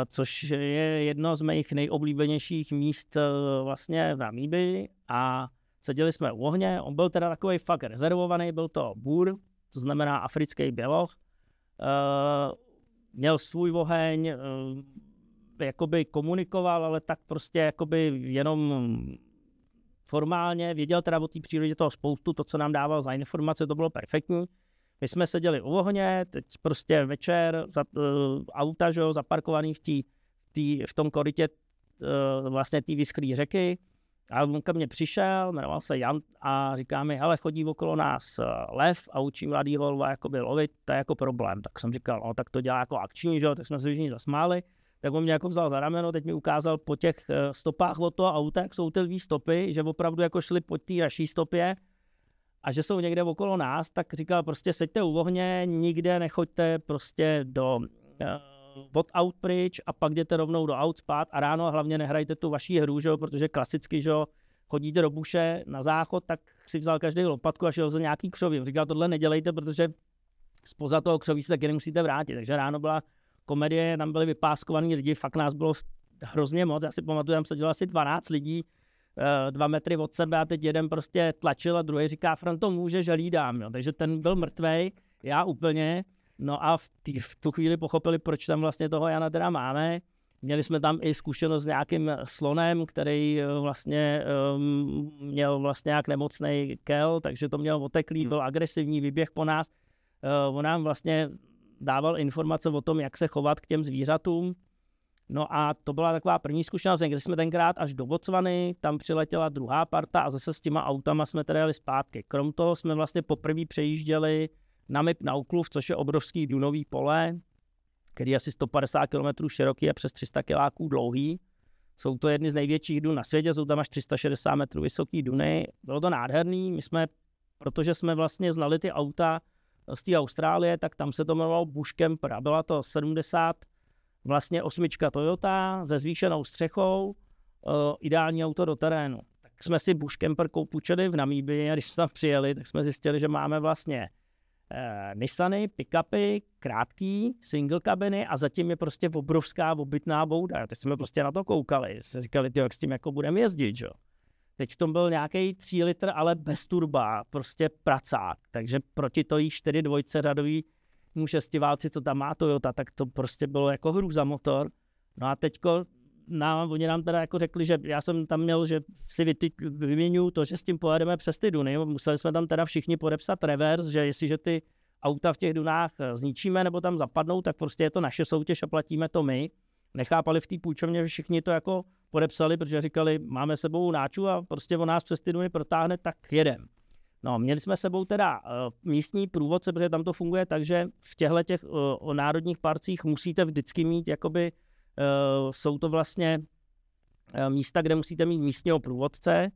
Speaker 2: což je jedno z mých nejoblíbenějších míst vlastně v Namíbii a Seděli jsme u ohně, on byl teda takový fakt rezervovaný, byl to bůr, to znamená africký běloch. Uh, měl svůj oheň, uh, jakoby komunikoval, ale tak prostě jakoby jenom formálně, věděl teda o té přírodě toho spoustu, to, co nám dával za informace, to bylo perfektní. My jsme seděli u ohně, teď prostě večer, za, uh, auta, že jo, zaparkovaný v, tý, v, tý, v tom korytě uh, vlastně té vysklí řeky, a on ke mně přišel, jmenoval se Jan a říká mi, hele, chodí okolo nás eh, lev a učí mladý lva jakoby lovit, to je jako problém. Tak jsem říkal, no tak to dělá jako akční, že jo, tak jsme se všichni zasmáli. Tak on mě jako vzal za rameno, teď mi ukázal po těch eh, stopách od toho auta, jak jsou ty lví stopy, že opravdu jako šli po té naší stopě a že jsou někde okolo nás, tak říkal prostě seďte u ohně, nikde nechoďte prostě do eh, od out pryč a pak jděte rovnou do out spát a ráno hlavně nehrajte tu vaší hru, že jo, protože klasicky, že jo, chodíte do buše na záchod, tak si vzal každý lopatku a šel za nějaký křoví. Říkal, tohle nedělejte, protože spoza toho křoví se taky nemusíte vrátit. Takže ráno byla komedie, tam byly vypáskovaní lidi, fakt nás bylo hrozně moc. Já si pamatuju, tam sedělo asi 12 lidí, eh, dva metry od sebe a teď jeden prostě tlačil a druhý říká, Fran to může, že lídám. Jo. Takže ten byl mrtvej, já úplně. No a v, tý, v tu chvíli pochopili, proč tam vlastně toho Jana teda máme. Měli jsme tam i zkušenost s nějakým eh, slonem, který eh, vlastně um, měl vlastně nějak nemocný kel, takže to měl oteklý, hmm. byl agresivní, vyběh po nás. Uh, on nám vlastně dával informace o tom, jak se chovat k těm zvířatům. No a to byla taková první zkušenost, kde jsme tenkrát až do Botswany, tam přiletěla druhá parta a zase s těma autama jsme tedy jeli zpátky. Krom toho jsme vlastně poprvé přejížděli Namib na Ukluv, což je obrovský dunový pole, který je asi 150 km široký a přes 300 kiláků dlouhý. Jsou to jedny z největších dun na světě, jsou tam až 360 metrů vysoký duny. Bylo to nádherný, my jsme, protože jsme vlastně znali ty auta z té Austrálie, tak tam se to jmenovalo Bushkem a byla to 70 vlastně osmička Toyota se zvýšenou střechou, eh, ideální auto do terénu. Tak jsme si Bushkemper koupučili v Namíbii a když jsme tam přijeli, tak jsme zjistili, že máme vlastně eh, Nissany, pick-upy, krátký, single kabiny a zatím je prostě obrovská obytná bouda. Teď jsme prostě na to koukali, jsme říkali, tyjo, jak s tím jako budeme jezdit, jo. Teď v tom byl nějaký 3 litr, ale bez turba, prostě pracák. Takže proti to jí 4 dvojce řadový mu šestiválci, co tam má Toyota, tak to prostě bylo jako za motor. No a teďko nám, oni nám teda jako řekli, že já jsem tam měl, že si vyty, vyměňuju to, že s tím pojedeme přes ty Duny. Museli jsme tam teda všichni podepsat revers, že jestliže ty auta v těch Dunách eh, zničíme nebo tam zapadnou, tak prostě je to naše soutěž a platíme to my. Nechápali v té půjčovně, všichni to jako podepsali, protože říkali, máme sebou náču a prostě on nás přes ty Duny protáhne, tak jedem. No, měli jsme sebou teda uh, místní průvodce, protože tam to funguje tak, že v těchto těch uh, národních parcích musíte vždycky mít jakoby Eh, jsou to vlastně eh, místa, kde musíte mít místního průvodce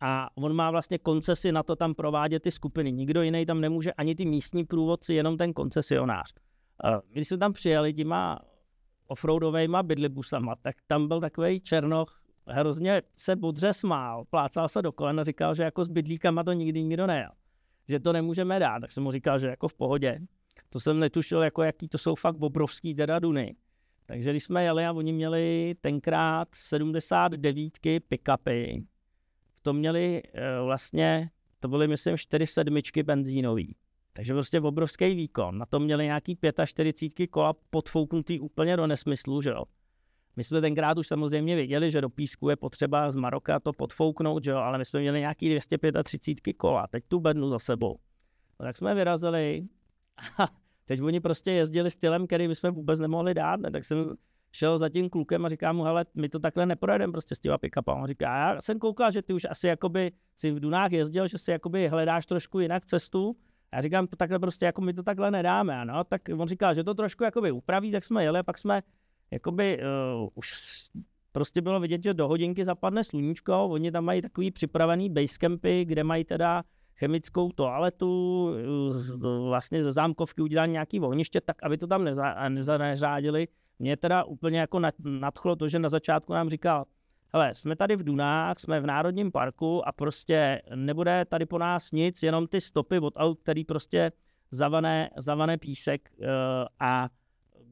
Speaker 2: a on má vlastně koncesi na to tam provádět ty skupiny. Nikdo jiný tam nemůže, ani ty místní průvodci, jenom ten koncesionář. Eh, když jsme tam přijeli těma offroadovejma bydlibusama, tak tam byl takový černoch, hrozně se bodře smál, plácal se do kolena, říkal, že jako s bydlíkama to nikdy nikdo nejel. Že to nemůžeme dát, tak jsem mu říkal, že jako v pohodě. To jsem netušil, jako jaký to jsou fakt obrovský teda duny. Takže když jsme jeli a oni měli tenkrát 79 pick-upy, v tom měli eh, vlastně, to byly myslím 4 sedmičky benzínový. Takže prostě obrovský výkon. Na to měli nějaký 45 kola podfouknutý úplně do nesmyslu, že jo. My jsme tenkrát už samozřejmě věděli, že do písku je potřeba z Maroka to podfouknout, že jo, ale my jsme měli nějaký 235 kola, teď tu bednu za sebou. No, tak jsme vyrazili a Teď oni prostě jezdili stylem, který my jsme vůbec nemohli dát, ne? tak jsem šel za tím klukem a říkám mu, hele, my to takhle neprojedeme prostě s těma pick-upama. On říká, já jsem koukal, že ty už asi jakoby si v Dunách jezdil, že si jakoby hledáš trošku jinak cestu. Já říkám, to takhle prostě, jako my to takhle nedáme, ano. Tak on říká, že to trošku jakoby upraví, tak jsme jeli a pak jsme jakoby uh, už prostě bylo vidět, že do hodinky zapadne sluníčko, oni tam mají takový připravený basecampy, kde mají teda chemickou toaletu, eh, vlastně ze zámkovky udělali nějaký ohniště, tak aby to tam neza, neza, Mě teda úplně jako nadchlo to, že na začátku nám říkal, hele, jsme tady v Dunách, jsme v Národním parku a prostě nebude tady po nás nic, jenom ty stopy od aut, který prostě zavané, zavané písek eh, a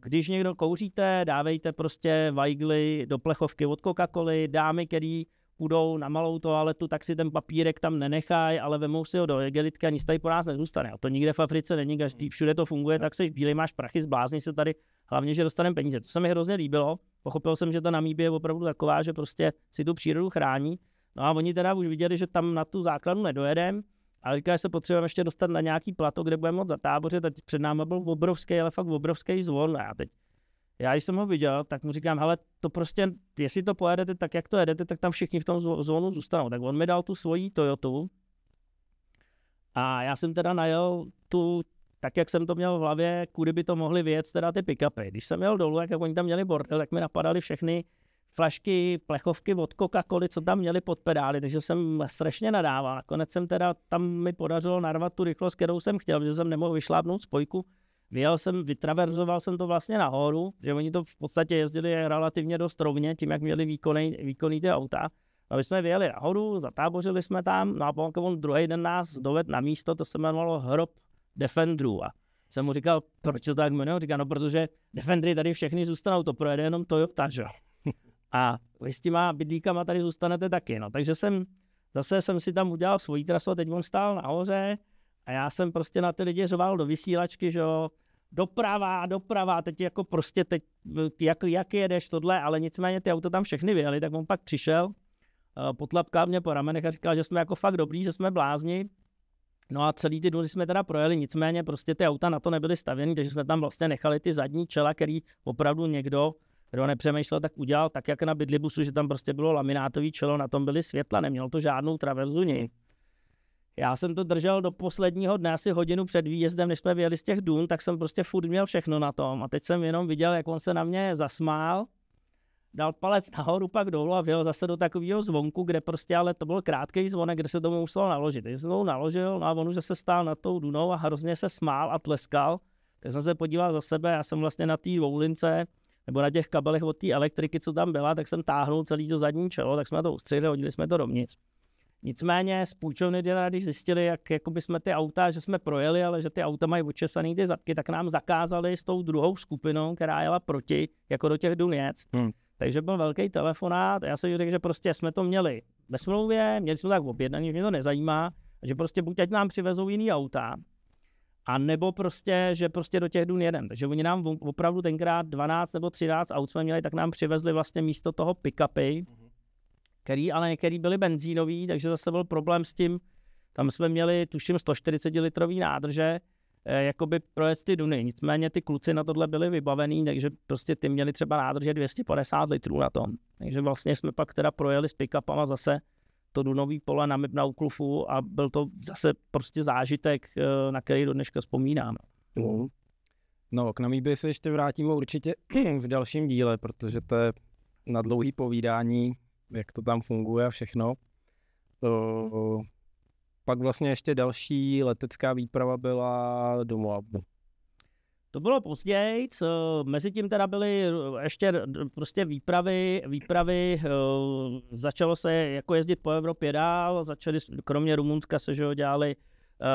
Speaker 2: když někdo kouříte, dávejte prostě vajgly do plechovky od Coca-Coly, dámy, který půjdou na malou toaletu, tak si ten papírek tam nenechají, ale vemou si ho do gelitky a nic tady po nás nezůstane. A to nikde v Africe není, každý, všude to funguje, tak seš bílej, máš prachy, zblázni se tady, hlavně, že dostaneme peníze. To se mi hrozně líbilo. Pochopil jsem, že ta Namíbie je opravdu taková, že prostě si tu přírodu chrání. No a oni teda už viděli, že tam na tu základnu nedojedeme, ale říká, že se potřebujeme ještě dostat na nějaký plato, kde budeme moc zatábořit. Teď před námi byl obrovský, ale fakt obrovský zvon. A já teď já když jsem ho viděl, tak mu říkám, hele, to prostě, jestli to pojedete tak, jak to jedete, tak tam všichni v tom zónu zůstanou. Tak on mi dal tu svoji Toyotu a já jsem teda najel tu, tak jak jsem to měl v hlavě, kudy by to mohli věc, teda ty pick-upy. Když jsem jel dolů, jak, oni tam měli bordel, tak mi napadaly všechny flašky, plechovky od coca coly co tam měli pod pedály, takže jsem strašně nadával. Nakonec jsem teda, tam mi podařilo narvat tu rychlost, kterou jsem chtěl, že jsem nemohl vyšlápnout spojku, Vyjel jsem, vytraverzoval jsem to vlastně nahoru, že oni to v podstatě jezdili relativně dost rovně, tím, jak měli výkonný, výkonný ty auta. No my jsme vyjeli nahoru, zatábořili jsme tam, no a pak jako on druhý den nás doved na místo, to se jmenovalo hrob Defendrů. A jsem mu říkal, proč to tak jmenuje? Říkal, no protože Defendry tady všechny zůstanou, to projede jenom Toyota, že? A vy s těma bydlíkama tady zůstanete taky, no. Takže jsem, zase jsem si tam udělal svoji trasu a teď on stál nahoře, a já jsem prostě na ty lidi řoval do vysílačky, že jo, doprava, doprava, teď jako prostě teď, jak, jak jedeš tohle, ale nicméně ty auto tam všechny vyjeli, tak on pak přišel, eh, potlapká mě po ramenech a říkal, že jsme jako fakt dobrý, že jsme blázni. No a celý ty důl jsme teda projeli, nicméně prostě ty auta na to nebyly stavěny, takže jsme tam vlastně nechali ty zadní čela, který opravdu někdo, kdo nepřemýšlel, tak udělal tak, jak na bydlibusu, že tam prostě bylo laminátový čelo, na tom byly světla, nemělo to žádnou traverzu, nic. Já jsem to držel do posledního dne, asi hodinu před výjezdem, než jsme vyjeli z těch dům, tak jsem prostě furt měl všechno na tom. A teď jsem jenom viděl, jak on se na mě zasmál, dal palec nahoru, pak dolů a vyjel zase do takového zvonku, kde prostě, ale to byl krátký zvonek, kde se tomu muselo naložit. Když jsem to naložil, no a on už se stál nad tou dunou a hrozně se smál a tleskal. Tak jsem se podíval za sebe, já jsem vlastně na té voulince nebo na těch kabelech od té elektriky, co tam byla, tak jsem táhnul celý to zadní čelo, tak jsme to ustřihli, hodili jsme to dovnitř. Nicméně z půjčovny dělá, když zjistili, jak jakoby jsme ty auta, že jsme projeli, ale že ty auta mají očesaný ty zadky, tak nám zakázali s tou druhou skupinou, která jela proti, jako do těch Duněc. Hmm. Takže byl velký telefonát a já jsem řekl, že prostě jsme to měli ve smlouvě, měli jsme to tak objednaný, že mě to nezajímá, že prostě buď ať nám přivezou jiný auta, a nebo prostě, že prostě do těch dun jedem. Takže oni nám opravdu tenkrát 12 nebo 13 aut jsme měli, tak nám přivezli vlastně místo toho pick-upy, mhm který ale některý byly benzínový, takže zase byl problém s tím, tam jsme měli tuším 140 litrový nádrže, eh, jakoby projet ty Duny. Nicméně ty kluci na tohle byli vybavený, takže prostě ty měli třeba nádrže 250 litrů na tom. Takže vlastně jsme pak teda projeli s pickupama zase to Dunový pole na, na Uklufu a byl to
Speaker 1: zase prostě zážitek, eh, na který do dneška vzpomínám. Mhm. No, k by se ještě vrátíme určitě <clears throat> v dalším díle, protože to je na dlouhý povídání jak to tam funguje a všechno. To, pak vlastně ještě další letecká výprava byla do Moabu. To bylo
Speaker 2: později, co mezi tím teda byly eh, ještě prostě výpravy, výpravy, eh, začalo se jako jezdit po Evropě dál, začaly, kromě Rumunska se, že dělali eh,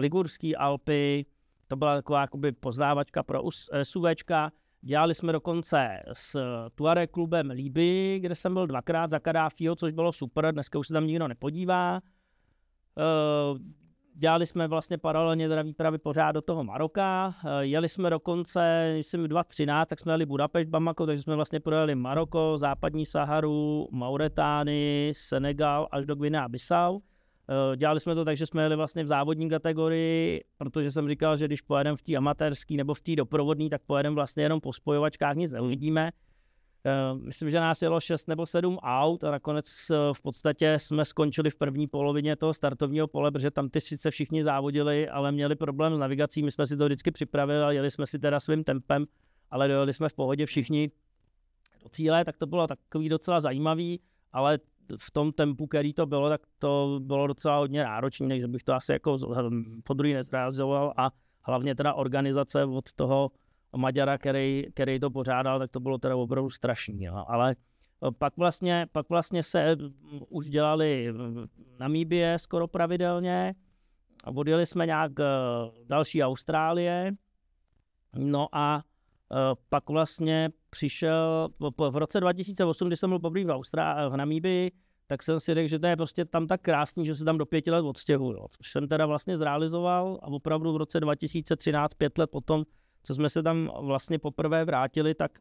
Speaker 2: Ligurský Alpy, to byla taková jakoby poznávačka pro SUVčka, Dělali jsme dokonce s Tuareg klubem Líby, kde jsem byl dvakrát za Kadáfího, což bylo super, dneska už se tam nikdo nepodívá. Eh, dělali jsme vlastně paralelně teda výpravy pořád do toho Maroka. Eh, jeli jsme dokonce, myslím 2013, tak jsme jeli Budapešť, Bamako, takže jsme vlastně projeli Maroko, Západní Saharu, Mauretány, Senegal až do Guinea Bissau. Eh, dělali jsme to tak, že jsme jeli vlastně v závodní kategorii, protože jsem říkal, že když pojedeme v té amatérské nebo v té doprovodné, tak pojedeme vlastně jenom po spojovačkách, nic neuvidíme. Eh, myslím, že nás jelo 6 nebo 7 aut a nakonec eh, v podstatě jsme skončili v první polovině toho startovního pole, protože tam ty sice všichni závodili, ale měli problém s navigací. My jsme si to vždycky připravili a jeli jsme si teda svým tempem, ale dojeli jsme v pohodě všichni do cíle, tak to bylo takový docela zajímavý, ale v tom tempu, který to bylo, tak to bylo docela hodně náročné, takže bych to asi jako hm, po druhý nezrealizoval a hlavně teda organizace od toho Maďara, který, který to pořádal, tak to bylo teda opravdu strašné. ale eh, pak vlastně, pak vlastně se hm, už dělali hm, Namíbie skoro pravidelně, odjeli jsme nějak eh, další Austrálie, no a Eh, pak vlastně přišel v roce 2008, kdy jsem byl poprvé v, Austrá- eh, v Namíbii, tak jsem si řekl, že to je prostě tam tak krásný, že se tam do pěti let odstěhuju. Což jsem teda vlastně zrealizoval a opravdu v roce 2013, pět let potom, co jsme se tam vlastně poprvé vrátili, tak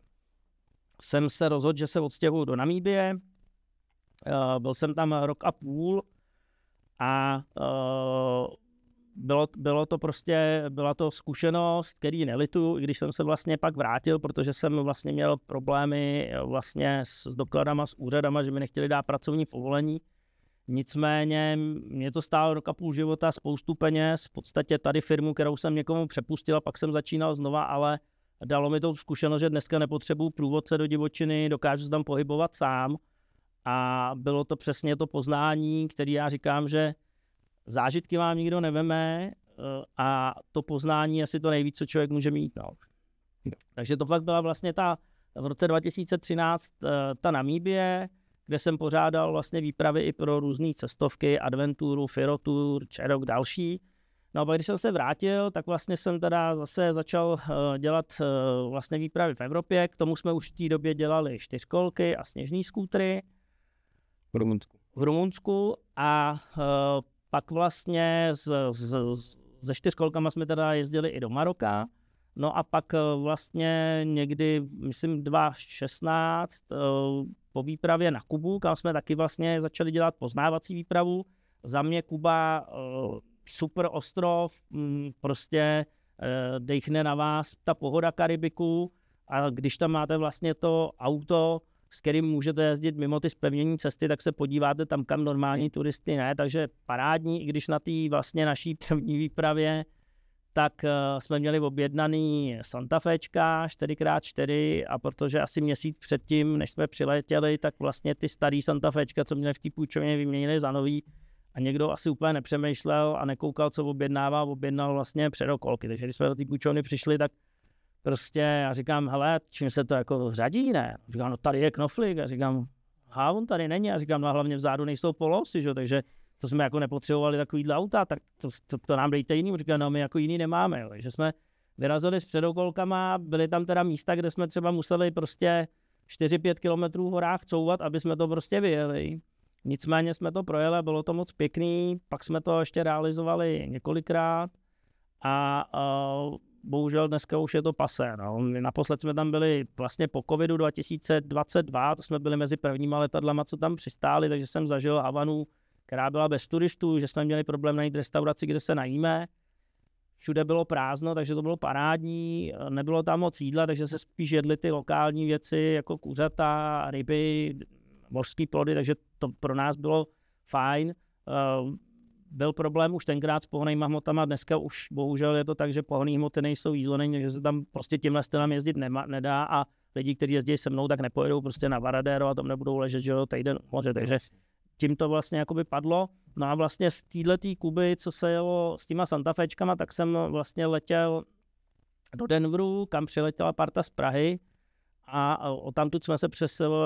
Speaker 2: jsem se rozhodl, že se odstěhuju do Namíbie. Eh, byl jsem tam rok a půl a bylo, bylo to prostě, byla to zkušenost, který nelitu, i když jsem se vlastně pak vrátil, protože jsem vlastně měl problémy eh, vlastně s, dokladama, s úřadama, že mi nechtěli dát pracovní povolení. Nicméně mě to stálo roka půl života, spoustu peněz, v podstatě tady firmu, kterou jsem někomu přepustil a pak jsem začínal znova, ale dalo mi to zkušenost, že dneska nepotřebuju průvodce do divočiny, dokážu se tam pohybovat sám a bylo to přesně to poznání, které já říkám, že zážitky vám nikdo neveme eh, a to poznání je asi to nejvíc, co člověk může mít. No. Takže to fakt byla vlastně ta v roce 2013 eh, ta Namíbie, kde jsem pořádal vlastně výpravy i pro různé cestovky, adventuru, firotur, čerok, další. No a pak, když jsem se vrátil, tak vlastně jsem teda zase začal eh, dělat vlastně výpravy v Evropě. K tomu jsme už v té době dělali čtyřkolky a sněžní skútry. V Rumunsku. V Rumunsku a pak vlastně s, s, s, se čtyřkolkama jsme teda jezdili i do Maroka, no a pak eh, vlastně někdy, myslím 2016, eh, po výpravě na Kubu, kam jsme taky vlastně začali dělat poznávací výpravu. Za mě Kuba eh, super ostrov, mm, prostě dechne na vás ta pohoda Karibiku a když tam máte vlastně to auto, s kterým můžete jezdit mimo ty spevnění cesty, tak se podíváte tam, kam normální turisty ne. Takže parádní, i když na té vlastně naší <laughs> první výpravě tak eh, jsme měli objednaný Santa Fečka 4x4 a protože asi měsíc předtím, než jsme přiletěli, tak vlastně ty starý Santa Fečka, co měli v té půjčovně, vyměnili za nový a někdo asi úplně nepřemýšlel a nekoukal, co objednává, objednal vlastně předokolky. Takže když jsme do té půjčovny přišli, tak prostě já říkám, hele, čím se to jako řadí, ne? Říkám, no tady je knoflík a říkám, ha, on tady není a říkám, no a hlavně vzadu nejsou polosy, že? takže to jsme jako nepotřebovali takovýhle auta, tak to, to, to nám dejte jiný, říkám, no my jako jiný nemáme, jo. takže jsme vyrazili s předokolkama, byly tam teda místa, kde jsme třeba museli prostě 4-5 kilometrů v horách couvat, aby jsme to prostě vyjeli. Nicméně jsme to projeli, bylo to moc pěkný, pak jsme to ještě realizovali několikrát a uh, bohužel dneska už je to pasé. No. Naposled jsme tam byli vlastně po covidu 2022, to jsme byli mezi prvníma letadlama, co tam přistáli, takže jsem zažil Havanu, která byla bez turistů, že jsme měli problém najít restauraci, kde se najíme. Všude bylo prázdno, takže to bylo parádní, nebylo tam moc jídla, takže se spíš jedly ty lokální věci, jako kuřata, ryby, mořské plody, takže to pro nás bylo fajn byl problém už tenkrát s pohonejma hmotama, dneska už bohužel je to tak, že pohonné hmoty nejsou jízlené, že se tam prostě tímhle stylem jezdit nema, nedá a lidi, kteří jezdí se mnou, tak nepojedou prostě na Varadero a tam nebudou ležet, že jo, týden moře, takže tím to vlastně jakoby padlo. No a vlastně z této Kuby, co se jelo s těma Santa Fečkama, tak jsem vlastně letěl do Denveru, kam přiletěla parta z Prahy, a odtamtud jsme se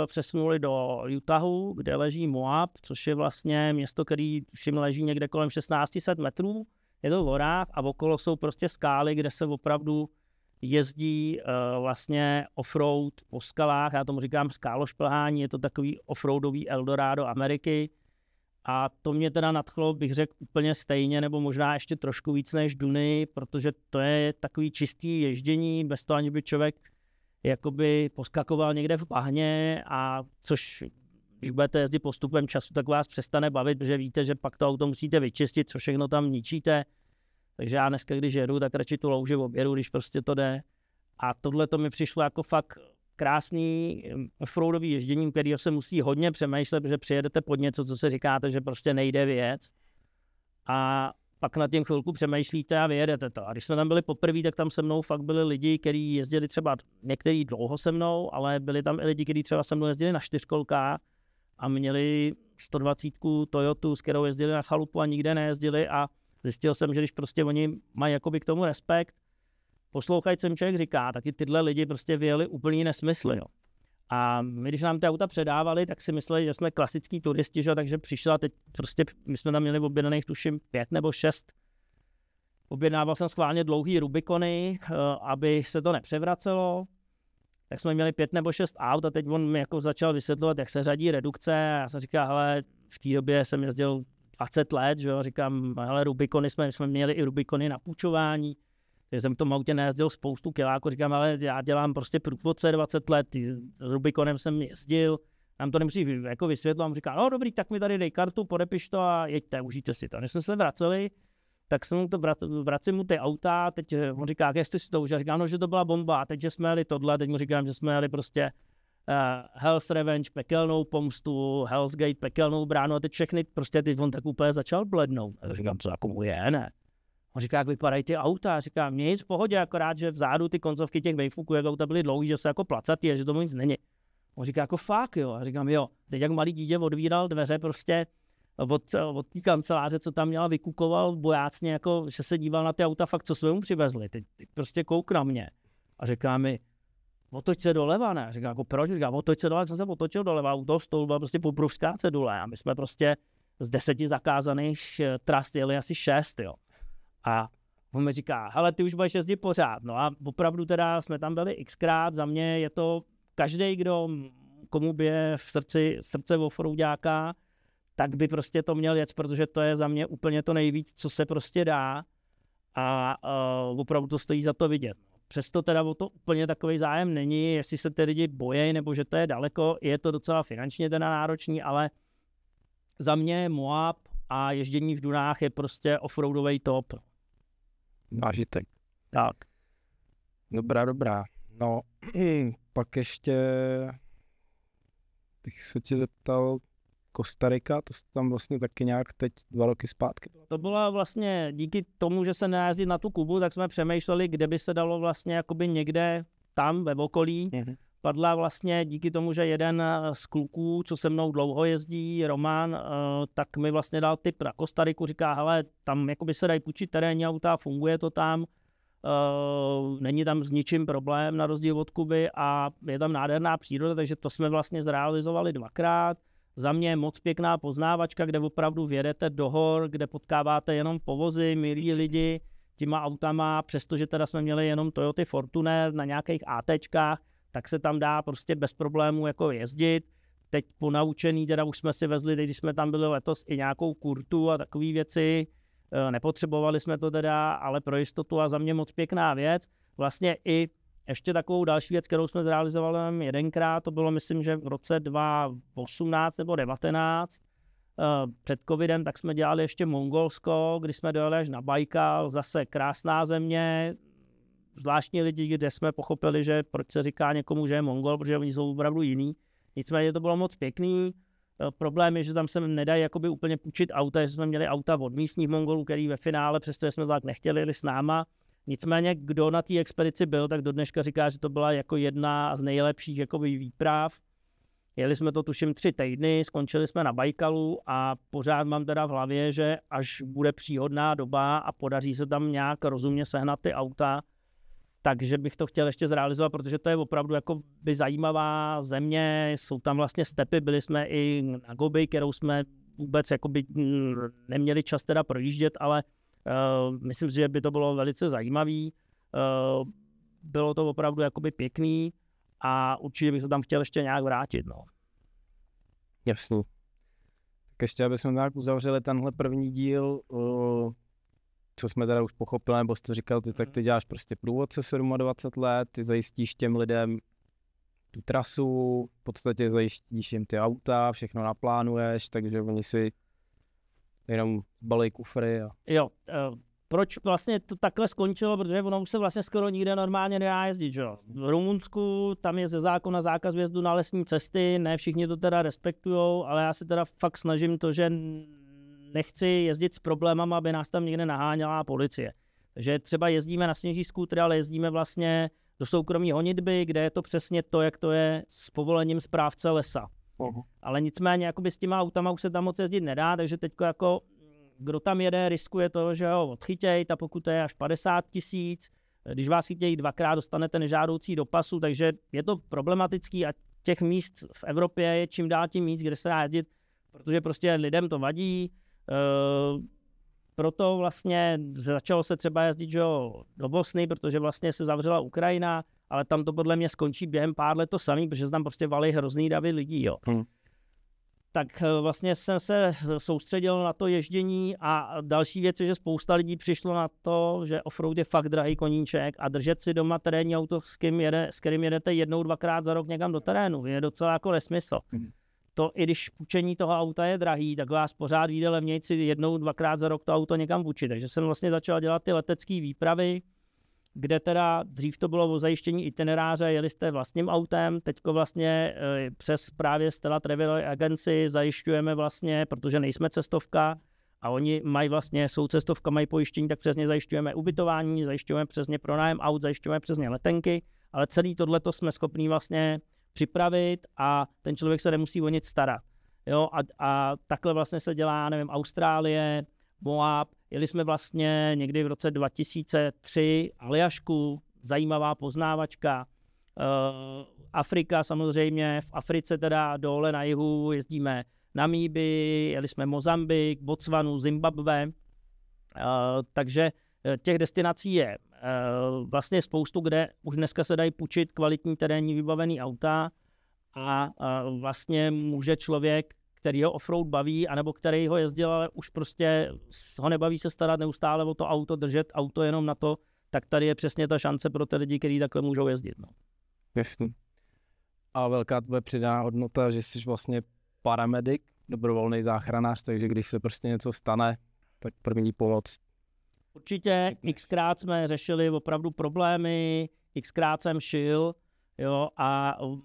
Speaker 2: přesunuli do Utahu, kde leží Moab, což je vlastně město, který všim leží někde kolem 1600 metrů. Je to v horách a okolo jsou prostě skály, kde se opravdu jezdí uh, vlastně offroad po skalách, já tomu říkám skálošplhání, je to takový offroadový Eldorado Ameriky. A to mě teda nadchlo, bych řekl, úplně stejně, nebo možná ještě trošku víc než Duny, protože to je takový čistý ježdění, bez toho, ani by člověk jakoby poskakoval někde v bahně a což když budete jezdit postupem času, tak vás přestane bavit, protože víte, že pak to auto musíte vyčistit, co všechno tam ničíte. Takže já dneska, když jedu, tak radši tu louži oběru, když prostě to jde. A tohle to mi přišlo jako fakt krásný mm, offroadový ježdění, který se musí hodně přemýšlet, protože přijedete pod něco, co se říkáte, že prostě nejde věc. A pak na tím chvilku přemýšlíte a vyjedete to. A když jsme tam byli poprvé, tak tam se mnou fakt byli lidi, kteří jezdili třeba některý dlouho se mnou, ale byli tam i lidi, kteří třeba se mnou jezdili na čtyřkolkách a měli 120 Toyotu, s kterou jezdili na chalupu a nikde nejezdili a zjistil jsem, že když prostě oni mají jakoby k tomu respekt, poslouchají, co jim člověk říká, taky tyhle lidi prostě vyjeli úplný nesmysl, Jo. A my, když nám ty auta předávali, tak si mysleli, že jsme klasický turisti, že? takže přišla teď prostě, my jsme tam měli objednaných tuším pět nebo šest. Objednával jsem schválně dlouhý Rubikony, eh, aby se to nepřevracelo. Tak jsme měli pět nebo šest aut a teď on mi jako začal vysvětlovat, jak se řadí redukce. A já jsem říkal, hele, v té době jsem jezdil 20 let, že jo, říkám, hele, Rubikony jsme, jsme měli i Rubikony na půjčování. Takže jsem v tom autě nejezdil spoustu kiláků, říkám, ale já dělám prostě průvodce 20 let, Rubikonem jsem jezdil, nám to nemusí jako vysvětlovat, říká, no dobrý, tak mi tady dej kartu, podepiš to a jeďte, užijte si to. A jsme se vraceli, tak jsme mu to vrac, vracím mu ty auta, teď eh, on říká, jak jste si to užil, říkám, no, že to byla bomba, a teď, že jsme jeli tohle, teď mu říkám, že jsme jeli prostě uh, Hell's Revenge, pekelnou pomstu, Hell's Gate, pekelnou bránu a teď všechny, prostě ty on tak úplně začal blednout. A říkám, co jako mu je, ne? On říká, jak vypadají ty auta. A říkám, je v pohodě, akorát, že vzadu ty koncovky těch vejfuků, jak auta byly dlouhé, že se jako placatý a že to nic není. On říká, jako fakt, jo. A říkám, jo, teď jak malý dítě odvíral dveře prostě od, od té kanceláře, co tam měla, vykukoval bojácně, jako, že se díval na ty auta, fakt, co jsme mu přivezli. Teď, teď prostě kouk na mě. A říká mi, otoč se doleva, ne? Říká, jako proč? Říká, otoč se doleva, jsem se otočil doleva, u toho stolu byla prostě poprovská cedule a my jsme prostě z deseti zakázaných eh, trast jeli asi šest, jo. A on mi říká, hele, ty už budeš jezdit pořád. No a opravdu teda jsme tam byli xkrát, za mě je to každý, kdo komu je v srdci, srdce offroadáka, tak by prostě to měl jet, protože to je za mě úplně to nejvíc, co se prostě dá a uh, opravdu to stojí za to vidět. Přesto teda o to úplně takový zájem není, jestli se ty lidi bojejí nebo že to je daleko, je to docela finančně teda náročný, ale za mě Moab a ježdění v Dunách je prostě offroadový top. Mm. Zážitek. Tak.
Speaker 1: Dobrá, dobrá. No, <clears throat> pak ještě bych se tě zeptal, Kostarika, to jste tam vlastně taky nějak teď dva roky zpátky.
Speaker 2: To bylo vlastně díky tomu, že se nejezdí na tu Kubu, tak jsme přemýšleli, kde by se dalo vlastně jakoby někde tam ve okolí mm-hmm padla vlastně díky tomu, že jeden eh, z kluků, co se mnou dlouho jezdí, Roman, eh, tak mi vlastně dal tip na Kostariku, říká, hele, tam jako by se dají půjčit terénní auta, funguje to tam, eh, není tam s ničím problém na rozdíl od Kuby a je tam nádherná příroda, takže to jsme vlastně zrealizovali dvakrát. Za mě moc pěkná poznávačka, kde opravdu vědete do hor, kde potkáváte jenom povozy, milí lidi, těma autama, přestože teda jsme měli jenom Toyota Fortuner na nějakých ATčkách, tak se tam dá prostě bez problémů jako jezdit. Teď po ponaučený, teda už jsme si vezli, když jsme tam byli letos, i nějakou kurtu a takové věci. Eh, nepotřebovali jsme to teda, ale pro jistotu a za mě moc pěkná věc. Vlastně i ještě takovou další věc, kterou jsme zrealizovali jedenkrát, to bylo myslím, že v roce 2018 nebo 2019 eh, před covidem, tak jsme dělali ještě Mongolsko, kdy jsme dojeli až na Bajkal, zase krásná země, zvláštní lidi, kde jsme pochopili, že proč se říká někomu, že je Mongol, protože oni jsou opravdu jiný. Nicméně to bylo moc pěkný. Eh, problém je, že tam se nedají jakoby úplně půjčit auta, že jsme měli auta od místních Mongolů, který ve finále, přestože jsme to tak nechtěli, jeli s náma. Nicméně, kdo na té expedici byl, tak do dneška říká, že to byla jako jedna z nejlepších jakoby výprav. Jeli jsme to tuším tři týdny, skončili jsme na Bajkalu a pořád mám teda v hlavě, že až bude příhodná doba a podaří se tam nějak rozumně sehnat ty auta, takže bych to chtěl ještě zrealizovat, protože to je opravdu jako by zajímavá země, jsou tam vlastně stepy, byli jsme i na Gobi, kterou jsme vůbec by mm, neměli čas teda projíždět, ale uh, myslím si, že by to bylo velice zajímavý. Uh, bylo to opravdu jakoby pěkný a určitě bych se tam chtěl ještě nějak vrátit. No.
Speaker 1: Jasně. Tak ještě, abychom nějak uzavřeli tenhle první díl, uh co jsme teda už pochopili, nebo jste říkal, ty tak mhm. ty děláš prostě průvodce 27 let, ty zajistíš těm lidem tu trasu, v podstatě zajistíš jim ty auta, všechno naplánuješ, takže oni si jenom balej kufry. A...
Speaker 2: Jo, uh, proč vlastně to takhle skončilo, protože ono už se vlastně skoro nikde normálně nedá jezdit, že V Rumunsku tam je ze zákona zákaz vjezdu na lesní cesty, ne všichni to teda respektujou, ale já se teda fakt snažím to, že nechci jezdit s problémem, aby nás tam někde naháněla policie. Takže třeba jezdíme na sněžísku, skútry, ale jezdíme vlastně do soukromí honitby, kde je to přesně to, jak to je s povolením správce lesa. Uhum. Ale nicméně jakoby s těma autama už se tam moc jezdit nedá, takže teď jako kdo tam jede, riskuje to, že ho odchytějí, ta pokuta je až 50 tisíc, když vás chytějí dvakrát, dostanete nežádoucí do pasu, takže je to problematický a těch míst v Evropě je čím dál tím víc, kde se dá jezdit, protože prostě lidem to vadí, Eh, proto vlastně začalo se třeba jezdit že jo, do Bosny, protože vlastně se zavřela Ukrajina, ale tam to podle mě skončí během pár let to samý, protože tam prostě valí hrozný davy lidí. Jo. Hmm. Tak eh, vlastně jsem se soustředil na to ježdění a další věc je, že spousta lidí přišlo na to, že offroad je fakt drahý koníček a držet si doma terénní auto, s, kým jede, s kterým jedete jednou, dvakrát za rok někam do terénu, je docela jako nesmysl. Hmm to i když půjčení toho auta je drahý, tak vás pořád levněji si jednou, dvakrát za rok to auto někam půjčit. Takže jsem vlastně začal dělat ty letecké výpravy, kde teda dřív to bylo o zajištění itineráře, jeli jste vlastním autem, teďko vlastně eh, přes právě Stella Travel Agency zajišťujeme vlastně, protože nejsme cestovka, a oni mají vlastně, jsou cestovka, mají pojištění, tak přesně zajišťujeme ubytování, zajišťujeme přesně pronájem aut, zajišťujeme přesně letenky, ale celý tohleto jsme schopni vlastně připravit a ten člověk se nemusí o nic starat. Jo, a, a takhle vlastně se dělá, nevím, Austrálie, Moab. Jeli jsme vlastně někdy v roce 2003 Aljašku, zajímavá poznávačka. Uh, Afrika samozřejmě, v Africe teda dole na jihu jezdíme Namíby, jeli jsme Mozambik, Botswanu, Zimbabwe. Uh, takže eh, těch destinací je Eh, vlastně spoustu, kde už dneska se dají půjčit kvalitní terénní vybavený auta a vlastně může člověk, který ho offroad baví, anebo který ho jezdil, ale už prostě ho nebaví se starat neustále o to auto, držet auto jenom na to, tak tady je přesně ta šance pro ty lidi, kteří takhle můžou
Speaker 1: jezdit. No. Jasně. A velká tvoje přidá hodnota, že jsi vlastně paramedic, dobrovolný záchranář, takže když se prostě něco stane, tak první pomoc
Speaker 2: Určitě, xkrát jsme řešili opravdu problémy, xkrát jsem šil, jo, a mm,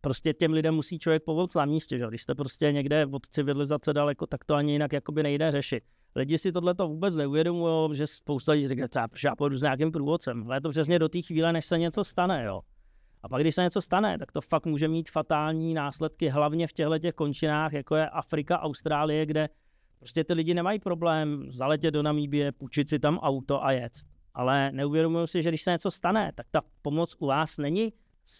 Speaker 2: prostě těm lidem musí člověk povolit na místě, že? když jste prostě někde od civilizace daleko, tak to ani jinak jakoby nejde řešit. Lidi si tohle to vůbec neuvědomují, že spousta lidí říká, proč já půjdu s nějakým průvodcem, ale je to přesně do té chvíle, než se něco stane, jo. A pak, když se něco stane, tak to fakt může mít fatální následky, hlavně v těchto těch končinách, jako je Afrika, Austrálie, kde Prostě ty lidi nemají problém zaletět do Namíbie, půjčit si tam auto a jet. Ale neuvědomují si, že když se něco stane, tak ta pomoc u vás není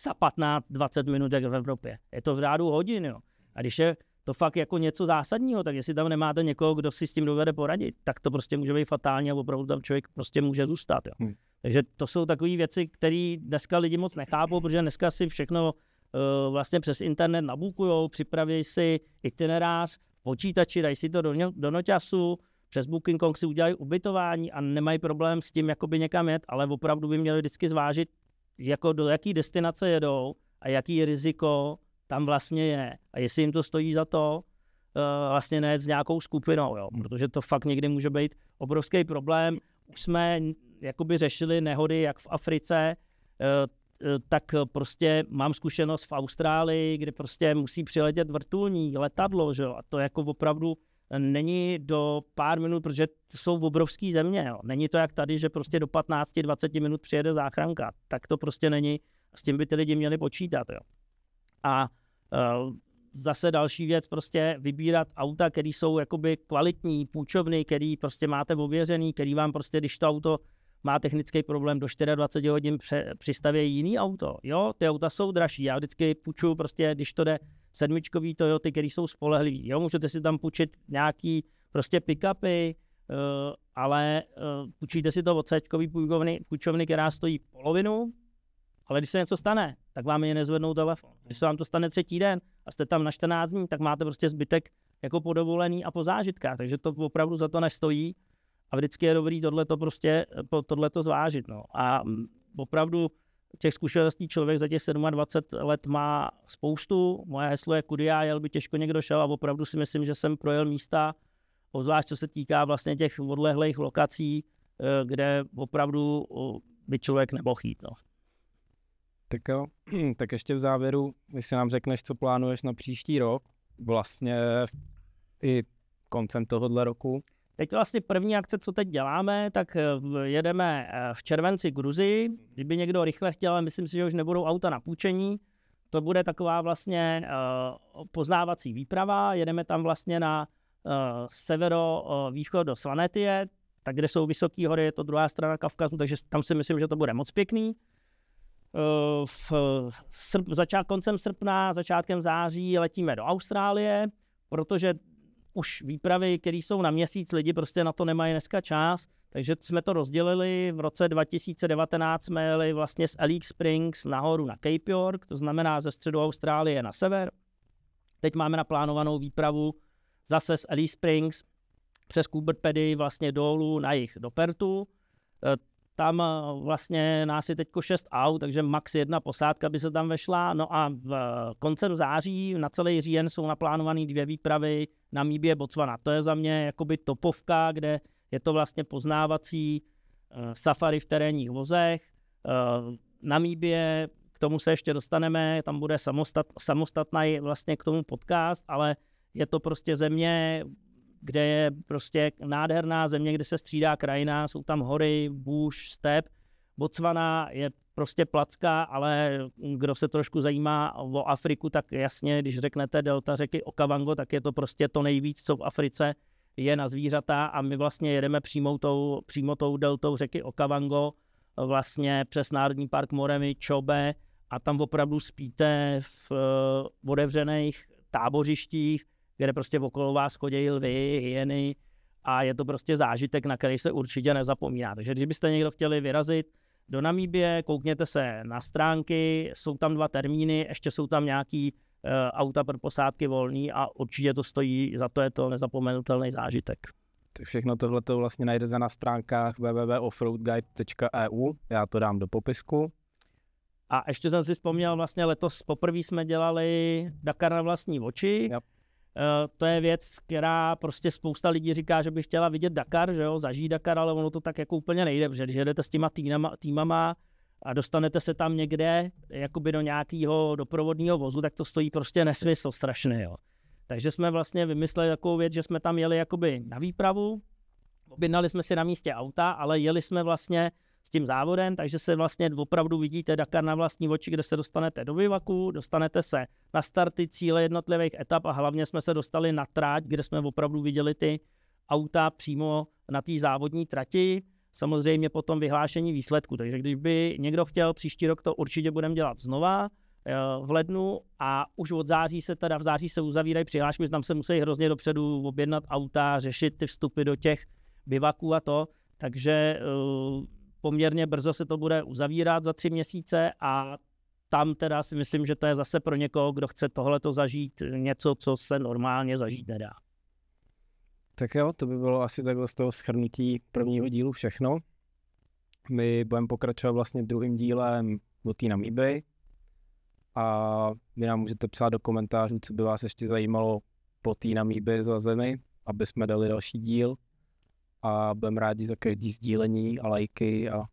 Speaker 2: za 15-20 minut, jak v Evropě. Je to v řádu hodin, jo. A když je to fakt jako něco zásadního, tak jestli tam nemáte někoho, kdo si s tím dovede poradit, tak to prostě může být fatální a opravdu tam člověk prostě může zůstat. Jo. Hmm. Takže to jsou takové věci, které dneska lidi moc nechápou, protože dneska si všechno uh, vlastně přes internet nabukujou, připraví si itinerář počítači, dají si to do, do noťasu, přes Booking.com si udělají ubytování a nemají problém s tím jakoby někam jet, ale opravdu by měli vždycky zvážit, jako do jaký destinace jedou a jaký riziko tam vlastně je. A jestli jim to stojí za to, eh, vlastně ne s nějakou skupinou, jo? Hmm. protože to fakt někdy může být obrovský problém. Už jsme jakoby řešili nehody jak v Africe, eh, Eh, tak eh, prostě mám zkušenost v Austrálii, kdy prostě musí přiletět vrtulní letadlo, že jo, a to jako opravdu není do pár minut, protože jsou obrovský země, jo. Není to jak tady, že prostě do 15-20 minut přijede záchranka, tak to prostě není, s tím by ty lidi měli počítat, jo. A eh, zase další věc, prostě vybírat auta, které jsou jakoby kvalitní, půjčovny, který prostě máte ověřený, který vám prostě, když to auto má technický problém, do 24 hodin pře- přistavějí jiný auto. Jo, ty auta jsou dražší, já vždycky půjču prostě, když to jde sedmičkový Toyota, který jsou spolehlivý. Jo, můžete si tam půjčit nějaký prostě pick-upy, eh, ale eh, půjčíte si to od Cčkový půjčovny, půjčovny, která stojí polovinu, ale když se něco stane, tak vám je nezvednou telefon. Když se vám to stane třetí den a jste tam na 14 dní, tak máte prostě zbytek jako podovolený a po zážitkách. Takže to opravdu za to nestojí. A vždycky je dobrý tohleto prostě, tohleto zvážit. No. A opravdu těch zkušeností člověk za těch 27 let má spoustu. Moje heslo je kudy já jel by těžko někdo šel a opravdu si myslím, že jsem projel místa, obzvlášť co se týká vlastně těch odlehlých
Speaker 1: lokací, eh, kde opravdu by člověk nebo chýt. No. Tak jo, <clears throat> tak ještě v závěru, jestli nám řekneš, co plánuješ na příští rok, vlastně i koncem tohohle roku. Teď vlastně první akce,
Speaker 2: co teď děláme, tak eh, jedeme eh, v červenci Gruzii. Kdyby někdo rychle chtěl, myslím si, že už nebudou auta na půjčení. To bude taková vlastně eh, poznávací výprava. Jedeme tam vlastně na severo-východ do Slanetie, tak kde jsou vysoké hory, je to druhá strana Kavkazu, takže tam si myslím, že to bude moc pěkný. V srp, začát, koncem srpna, začátkem září letíme do Austrálie, protože už výpravy, které jsou na měsíc, lidi prostě na to nemají dneska čas, takže jsme to rozdělili. V roce 2019 jsme jeli vlastně z Elk Springs nahoru na Cape York, to znamená ze středu Austrálie na sever. Teď máme naplánovanou výpravu zase z Elk Springs přes Cooper Pedy vlastně dolů na jich do Pertu tam eh, vlastně nás je teď 6 aut, takže max jedna posádka by se tam vešla. No a v eh, koncem září na celý říjen jsou naplánované dvě výpravy na Míbě Botswana. To je za mě jakoby topovka, kde je to vlastně poznávací eh, safari v terénních vozech. Namíbie, k tomu se ještě dostaneme, tam bude samostat, samostatný vlastně k tomu podcast, ale je to prostě země, kde je prostě nádherná země, kde se střídá krajina, jsou tam hory, bůž, step. Botswana je prostě placka, ale kdo se trošku zajímá o Afriku, tak jasně, když řeknete delta řeky Okavango, tak je to prostě to nejvíc, co v Africe je na zvířata a my vlastně jedeme přímo tou, přímo tou deltou řeky Okavango, vlastně přes Národní park Moremi, Čobe a tam opravdu spíte v eh, otevřených tábořištích, kde prostě okolo vás chodí lvy, hyeny a je to prostě zážitek, na který se určitě nezapomíná. Takže když byste někdo chtěli vyrazit do Namíbie, koukněte se na stránky, jsou tam dva termíny, ještě jsou tam nějaký uh, auta pro posádky volný
Speaker 1: a určitě to stojí, za to je to nezapomenutelný zážitek. Všechno tohle to vlastně najdete na stránkách www.offroadguide.eu, já to dám do popisku.
Speaker 2: A ještě jsem si vzpomněl, vlastně letos poprvé jsme dělali Dakar na vlastní oči. Yep. Eh, to je věc, která prostě spousta lidí říká, že by chtěla vidět Dakar, že jo, zažít Dakar, ale ono to tak jako úplně nejde, protože když jedete s těma týnama, týmama a dostanete se tam někde jakoby do nějakého doprovodného vozu, tak to stojí prostě nesmysl strašný, jo. Takže jsme vlastně vymysleli takovou věc, že jsme tam jeli jakoby na výpravu, objednali jsme si na místě auta, ale jeli jsme vlastně tím závodem, takže se vlastně opravdu vidíte Dakar na vlastní oči, kde se dostanete do vyvaku, dostanete se na starty cíle jednotlivých etap a hlavně jsme se dostali na tráť, kde jsme opravdu viděli ty auta přímo na té závodní trati, samozřejmě potom vyhlášení výsledku. Takže když by někdo chtěl, příští rok to určitě budeme dělat znova eh, v lednu a už od září se teda v září se uzavírají přihlášky, tam se musí hrozně dopředu objednat auta, řešit ty vstupy do těch bivaků a to, takže eh, poměrně brzo se to bude uzavírat za tři měsíce a tam teda si myslím, že to je zase pro někoho, kdo chce tohleto zažít, něco, co se normálně zažít nedá.
Speaker 1: Tak jo, to by bylo asi takhle z toho schrnutí prvního dílu všechno. My budeme pokračovat vlastně druhým dílem o té Namíby a vy nám můžete psát do komentářů, co by vás ještě zajímalo po té Namíby za zemi, aby jsme dali další díl a budeme rádi za každý sdílení a lajky a